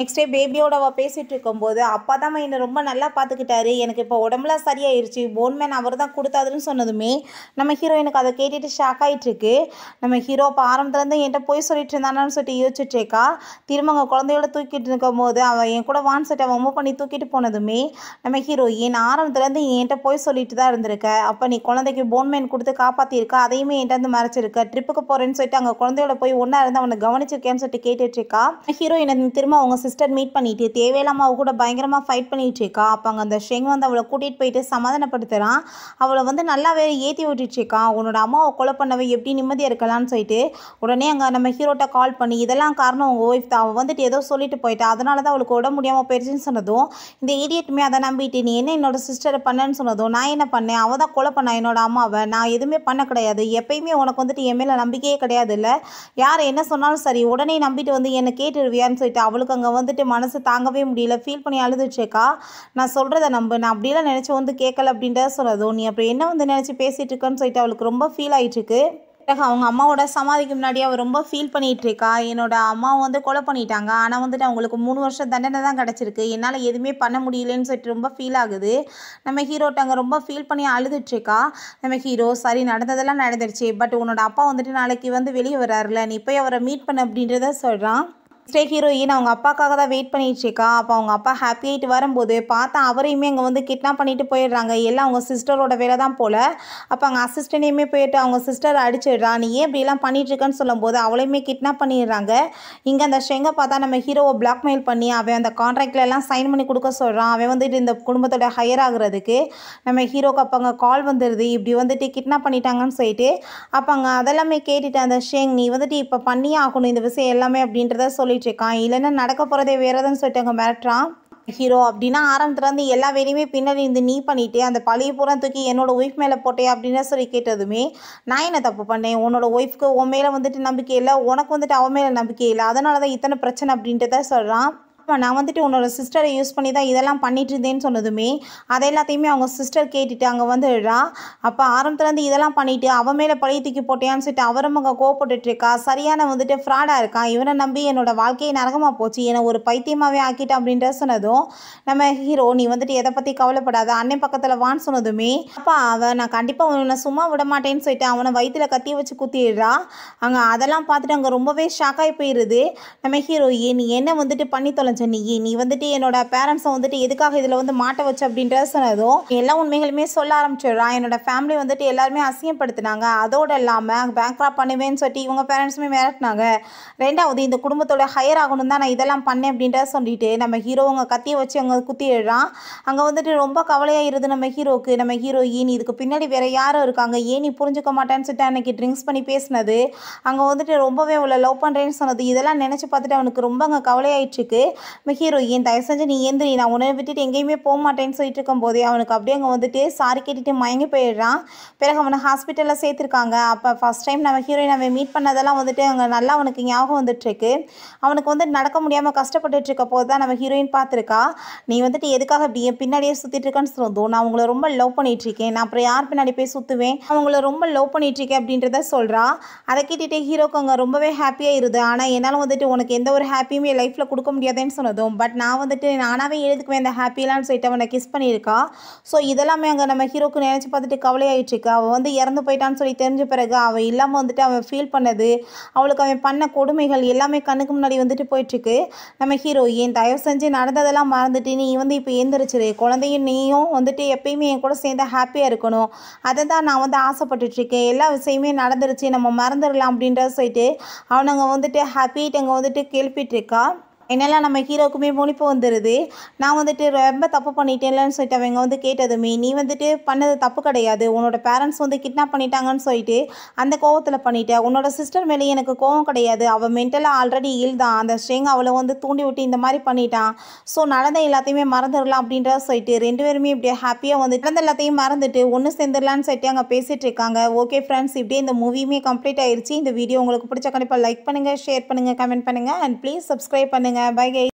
நெக்ஸ்ட் டே பேபியோட அவள் பேசிகிட்டு இருக்கும்போது அப்பா தான் என்னை ரொம்ப நல்லா பார்த்துக்கிட்டாரு எனக்கு இப்போ உடம்புல சரியாயிருச்சு போன்மேன் அவர் தான் கொடுத்தாதுன்னு சொன்னதுமே நம்ம ஹீரோயினுக்கு அதை கேட்டுட்டு ஷாக் ஆகிட்டுருக்கு நம்ம ஹீரோ இப்போ ஆரம்பத்துலேருந்து என்கிட்ட போய் சொல்லிட்டு இருந்தானான்னு சொல்லிட்டு யோசிச்சுட்ருக்கா திரும்ப அவங்க குழந்தையோட தூக்கிட்டு இருக்கும் போது அவன் என் கூட வான்னு சொல்லிட்டு அவன் மூவ் பண்ணி தூக்கிட்டு போனதுமே நம்ம ஹீரோ என் ஆரம்பத்துலேருந்து என்கிட்ட போய் சொல்லிட்டு தான் இருந்திருக்க அப்போ நீ குழந்தைக்கு போன்மேன் கொடுத்து காப்பாற்றிருக்கா அதையுமே என்கிட்ட வந்து மறைச்சிருக்க ட்ரிப்புக்கு போகிறேன்னு சொல்லிட்டு அங்கே குழந்தையோட போய் ஒன்றா இருந்து அவனை கவனிச்சிருக்கேன்னு சொல்லிட்டு கேட்டுட்ருக்கா ஹீரோயினை திரும்ப அவங்க சிஸ்டர் மீட் பண்ணிட்டு தேவையில்லாமல் அவள் கூட பயங்கரமாக ஃபைட் பண்ணிட்டு இருக்கா அப்போ அங்கே அந்த ஷெங் வந்து அவளை கூட்டிகிட்டு போயிட்டு சமாதானப்படுத்துகிறான் அவளை வந்து நல்லாவே ஏற்றி விட்டுட்ருக்கான் உன்னோட அம்மாவை கொலை பண்ணவே எப்படி நிம்மதியாக இருக்கலாம்னு சொல்லிட்டு உடனே அங்கே நம்ம ஹீரோட்ட கால் பண்ணி இதெல்லாம் காரணம் உங்கள் ஒய்ஃப் தான் அவள் வந்துட்டு ஏதோ சொல்லிட்டு போயிட்டா அதனால தான் அவளுக்கு உடம்பு முடியாமல் போயிடுச்சுன்னு சொன்னதும் இந்த ஏரியட்டுமே அதை நம்பிட்டு நீ என்ன என்னோட சிஸ்டரை பண்ணேன்னு சொன்னதும் நான் என்ன பண்ணேன் அவள் தான் கொலை பண்ணா என்னோட அம்மாவை நான் எதுவுமே பண்ண கிடையாது எப்பயுமே உனக்கு வந்துட்டு என் மேலே நம்பிக்கையே கிடையாது இல்லை யார் என்ன சொன்னாலும் சரி உடனே நம்பிட்டு வந்து என்னை கேட்டுருவியான்னு சொல்லிட்டு அவளுக்கு அங்கே வந்துட்டு மனசு தாங்கவே முடியல ஃபீல் பண்ணி அழுதுச்சேக்கா நான் சொல்கிறத நம்ப நான் அப்படியெல்லாம் நினச்சி வந்து கேட்கல அப்படின்றத சொல்கிறதோ நீ அப்புறம் என்ன வந்து நினச்சி பேசிகிட்டு இருக்கன்னு சொல்லிட்டு அவளுக்கு ரொம்ப ஃபீல் ஆகிட்டுருக்கு பிறகு அவங்க அம்மாவோட சமாதிக்கு முன்னாடி அவள் ரொம்ப ஃபீல் பண்ணிகிட்டு இருக்கா என்னோட அம்மாவை வந்து கொலை பண்ணிட்டாங்க ஆனால் வந்துட்டு அவங்களுக்கு மூணு வருஷம் தண்டனை தான் கிடச்சிருக்கு என்னால் எதுவுமே பண்ண முடியலன்னு சொல்லிட்டு ரொம்ப ஃபீல் ஆகுது நம்ம ஹீரோட்ட அங்கே ரொம்ப ஃபீல் பண்ணி அழுதுட்ருக்கா நம்ம ஹீரோ சரி நடந்ததெல்லாம் நடந்துருச்சு பட் உன்னோட அப்பா வந்துட்டு நாளைக்கு வந்து வெளியே வராருல நீ போய் அவரை மீட் பண்ண அப்படின்றத சொல்கிறான் ஸ்டே ஹீரோயின் அவங்க அப்பாக்காக தான் வெயிட் பண்ணிட்டு இருக்கா அப்போ அவங்க அப்பா ஹாப்பி ஆகிட்டு வரும்போது பார்த்தா அவரையுமே அங்கே வந்து கிட்னாப் பண்ணிட்டு போயிடுறாங்க எல்லாம் அவங்க சிஸ்டரோட வேலை தான் போல் அப்போ அங்கே அசிஸ்டன்டையுமே போயிட்டு அவங்க சிஸ்டர் அடிச்சிடுறா நீ ஏன் இப்படிலாம் பண்ணிட்டுருக்கன்னு சொல்லும்போது அவளையுமே கிட்னாப் பண்ணிடுறாங்க இங்கே அந்த ஷெங்கை பார்த்தா நம்ம ஹீரோவை பிளாக்மெயில் பண்ணி அவன் அந்த கான்ட்ராக்டில் எல்லாம் சைன் பண்ணி கொடுக்க சொல்கிறான் அவன் வந்துட்டு இந்த குடும்பத்தோட ஹையர் ஆகுறதுக்கு நம்ம ஹீரோக்கு அப்போ அங்கே கால் வந்துடுது இப்படி வந்துட்டு கிட்னாப் பண்ணிட்டாங்கன்னு சொல்லிட்டு அப்போ அங்கே அதெல்லாமே கேட்டுட்டு அந்த ஷேங் நீ வந்துட்டு இப்போ பண்ணியே ஆகணும் இந்த விஷயம் எல்லாமே அப்படின்றத சொல்லி இருக்கான் இல்லைன்னா நடக்க போகிறதே வேறு சொல்லிட்டு அவங்க மிரட்டுறான் ஹீரோ அப்படின்னா ஆரம்பத்துலேருந்து எல்லா வேலையுமே பின்னாடி இருந்து நீ பண்ணிட்டு அந்த பழைய பூரா தூக்கி என்னோட ஒய்ஃப் மேலே போட்டே அப்படின்னு சொல்லி கேட்டதுமே நான் என்ன தப்பு பண்ணேன் உன்னோட ஒய்ஃப்க்கு உன் மேலே வந்துட்டு நம்பிக்கை இல்லை உனக்கு வந்துட்டு அவன் மேலே நம்பிக்கை இல்லை அதனால தான் இத்தனை பிரச்சனை அப்படின்ட்டு தான் சொல்கிறான் நான் வந்துட்டு உன்னோட சிஸ்டரை யூஸ் பண்ணி தான் இதெல்லாம் பண்ணிட்டு இருந்தேன்னு சொன்னதுமே அதை எல்லாத்தையுமே அவங்க சிஸ்டர் கேட்டுட்டு அங்கே வந்துடுறா அப்போ ஆரம்பத்துலேருந்து இதெல்லாம் பண்ணிவிட்டு அவன் மேலே பழைய தூக்கி போட்டேன்னு சொல்லிட்டு அவரும் அங்கே சரியான வந்துட்டு ஃப்ராடாக இருக்கான் இவனை நம்பி என்னோட வாழ்க்கையை நரகமாக போச்சு என்னை ஒரு பைத்தியமாகவே ஆக்கிட்டேன் அப்படின்ற சொன்னதும் நம்ம ஹீரோ நீ வந்துட்டு எதை பற்றி கவலைப்படாத அண்ணன் பக்கத்தில் வான்னு சொன்னதுமே அப்பா அவன் நான் கண்டிப்பாக உன்னை சும்மா விட மாட்டேன்னு சொல்லிட்டு அவனை வயிற்றில் கத்தி வச்சு குத்திடுறா அங்கே அதெல்லாம் பார்த்துட்டு அங்கே ரொம்பவே ஷாக்காகி போயிடுது நம்ம ஹீரோ நீ என்ன வந்துட்டு பண்ணி ஜெனியி நீ வந்துட்டு என்னோட பேரண்ட்ஸை வந்துட்டு எதுக்காக இதில் வந்து மாட்ட வச்சு அப்படின்றத சொன்னதும் எல்லா உண்மைகளுமே சொல்ல ஆரம்பிச்சிடுறான் என்னோட ஃபேமிலி வந்துட்டு எல்லாருமே அசியப்படுத்தினாங்க அதோடு இல்லாமல் பேங்க்ராப் பண்ணுவேன்னு சொல்லிட்டு இவங்க பேரண்ட்ஸுமே மிரட்டினாங்க ரெண்டாவது இந்த குடும்பத்தோட ஹையர் ஆகணும் தான் நான் இதெல்லாம் பண்ணேன் அப்படின்றத சொல்லிட்டு நம்ம ஹீரோவங்க கத்திய வச்சு அங்கே குத்திடுறான் அங்கே வந்துட்டு ரொம்ப கவலையாக இருது நம்ம ஹீரோக்கு நம்ம ஹீரோயின் இதுக்கு பின்னாடி வேறு யாரும் இருக்காங்க ஏன் நீ புரிஞ்சுக்க மாட்டேன்னு சொல்லிட்டு அன்றைக்கி ட்ரிங்க்ஸ் பண்ணி பேசினது அங்கே வந்துட்டு ரொம்பவே உள்ள லவ் பண்ணுறேன்னு சொன்னது இதெல்லாம் நினச்சி பார்த்துட்டு அவனுக்கு ரொம்ப அங்கே கவலையாயிட்டுருக்கு ஹீரோயின் தயவு செஞ்சு நீ ஏந்திரி நான் உன்னை விட்டுட்டு எங்கேயுமே போக மாட்டேன்னு சொல்லிட்டு போதே அவனுக்கு அப்படியே அங்கே வந்துட்டு சாரி கேட்டுட்டு மயங்கி போயிடுறான் பிறகு அவனை ஹாஸ்பிட்டலில் சேர்த்துருக்காங்க அப்போ ஃபஸ்ட் டைம் நம்ம ஹீரோயின் அவன் மீட் பண்ணதெல்லாம் வந்துட்டு அங்கே நல்லா அவனுக்கு ஞாபகம் வந்துட்டுருக்கு அவனுக்கு வந்து நடக்க முடியாமல் கஷ்டப்பட்டுட்டு இருக்க போது தான் நம்ம ஹீரோயின் பார்த்துருக்கா நீ வந்துட்டு எதுக்காக அப்படி என் பின்னாடியே சுற்றிட்டு இருக்கான்னு சொல்லுவோம் நான் உங்களை ரொம்ப லவ் இருக்கேன் நான் அப்புறம் யார் பின்னாடி போய் சுற்றுவேன் அவங்கள ரொம்ப லவ் பண்ணிகிட்டு இருக்கேன் அப்படின்றத சொல்கிறா அதை கேட்டுட்டு ஹீரோக்கு அங்கே ரொம்பவே ஹாப்பியாக இருது ஆனால் என்னால் வந்துட்டு உனக்கு எந்த ஒரு ஹாப்பியுமே லைஃப்பில் கொடுக்க முடியாதுன்னு சொன்னதும் பட் நான் வந்துட்டு நானாகவே எழுதுக்குவேன் இந்த ஹாப்பிலான்னு சொல்லிட்டு அவனை கிஸ் பண்ணியிருக்கா ஸோ இதெல்லாமே அங்கே நம்ம ஹீரோக்கு நினச்சி பார்த்துட்டு கவலையாயிட்டு இருக்கா அவள் வந்து இறந்து போயிட்டான்னு சொல்லி தெரிஞ்ச பிறகு அவள் இல்லாமல் வந்துட்டு அவன் ஃபீல் பண்ணது அவளுக்கு அவன் பண்ண கொடுமைகள் எல்லாமே கண்ணுக்கு முன்னாடி வந்துட்டு போயிட்டுருக்கு நம்ம ஹீரோ ஏன் தயவு செஞ்சு நடந்ததெல்லாம் மறந்துட்டு நீ வந்து இப்போ எழுந்திரிச்சிரு குழந்தையும் நீயும் வந்துட்டு எப்பயுமே என் கூட சேர்ந்து ஹாப்பியாக இருக்கணும் அதை தான் நான் வந்து ஆசைப்பட்டுட்ருக்கேன் எல்லா விஷயமே நடந்துருச்சு நம்ம மறந்துடலாம் அப்படின்றத சொல்லிட்டு அவனுங்க வந்துட்டு ஹாப்பிட்டு அங்கே வந்துட்டு கேள்விட்டுருக்கா என்னெல்லாம் நம்ம ஹீரோக்குமே முழிப்பு வந்துடுது நான் வந்துட்டு ரொம்ப தப்பு பண்ணிட்டேன்லன்னு சொல்லிட்டு அவங்க வந்து கேட்டதுமே நீ வந்துட்டு பண்ணது தப்பு கிடையாது உன்னோட பேரண்ட்ஸ் வந்து கிட்னாப் பண்ணிட்டாங்கன்னு சொல்லிட்டு அந்த கோவத்தில் பண்ணிட்டேன் உன்னோட சிஸ்டர் மேலே எனக்கு கோவம் கிடையாது அவள் மென்டலாக ஆல்ரெடி இல் தான் அந்த ஸ்ட்ரெங் அவளை வந்து தூண்டி விட்டு இந்த மாதிரி பண்ணிட்டான் ஸோ நடந்த எல்லாத்தையுமே மறந்துடலாம் அப்படின்றத சொல்லிட்டு ரெண்டு பேருமே இப்படி ஹாப்பியாக வந்து நடந்த எல்லாத்தையும் மறந்துட்டு ஒன்று சேர்ந்துடலான்னு சொல்லிட்டு அங்கே பேசிகிட்டு இருக்காங்க ஓகே ஃப்ரெண்ட்ஸ் இப்படியே இந்த மூவியுமே கம்ப்ளீட் ஆயிடுச்சு இந்த வீடியோ உங்களுக்கு பிடிச்ச கண்டிப்பாக லைக் பண்ணுங்கள் ஷேர் பண்ணுங்கள் கமெண்ட் பண்ணுங்கள் அண்ட் ப்ளீஸ் சப்ஸ்கிரைப் பண்ணுங்கள் Bye, guys.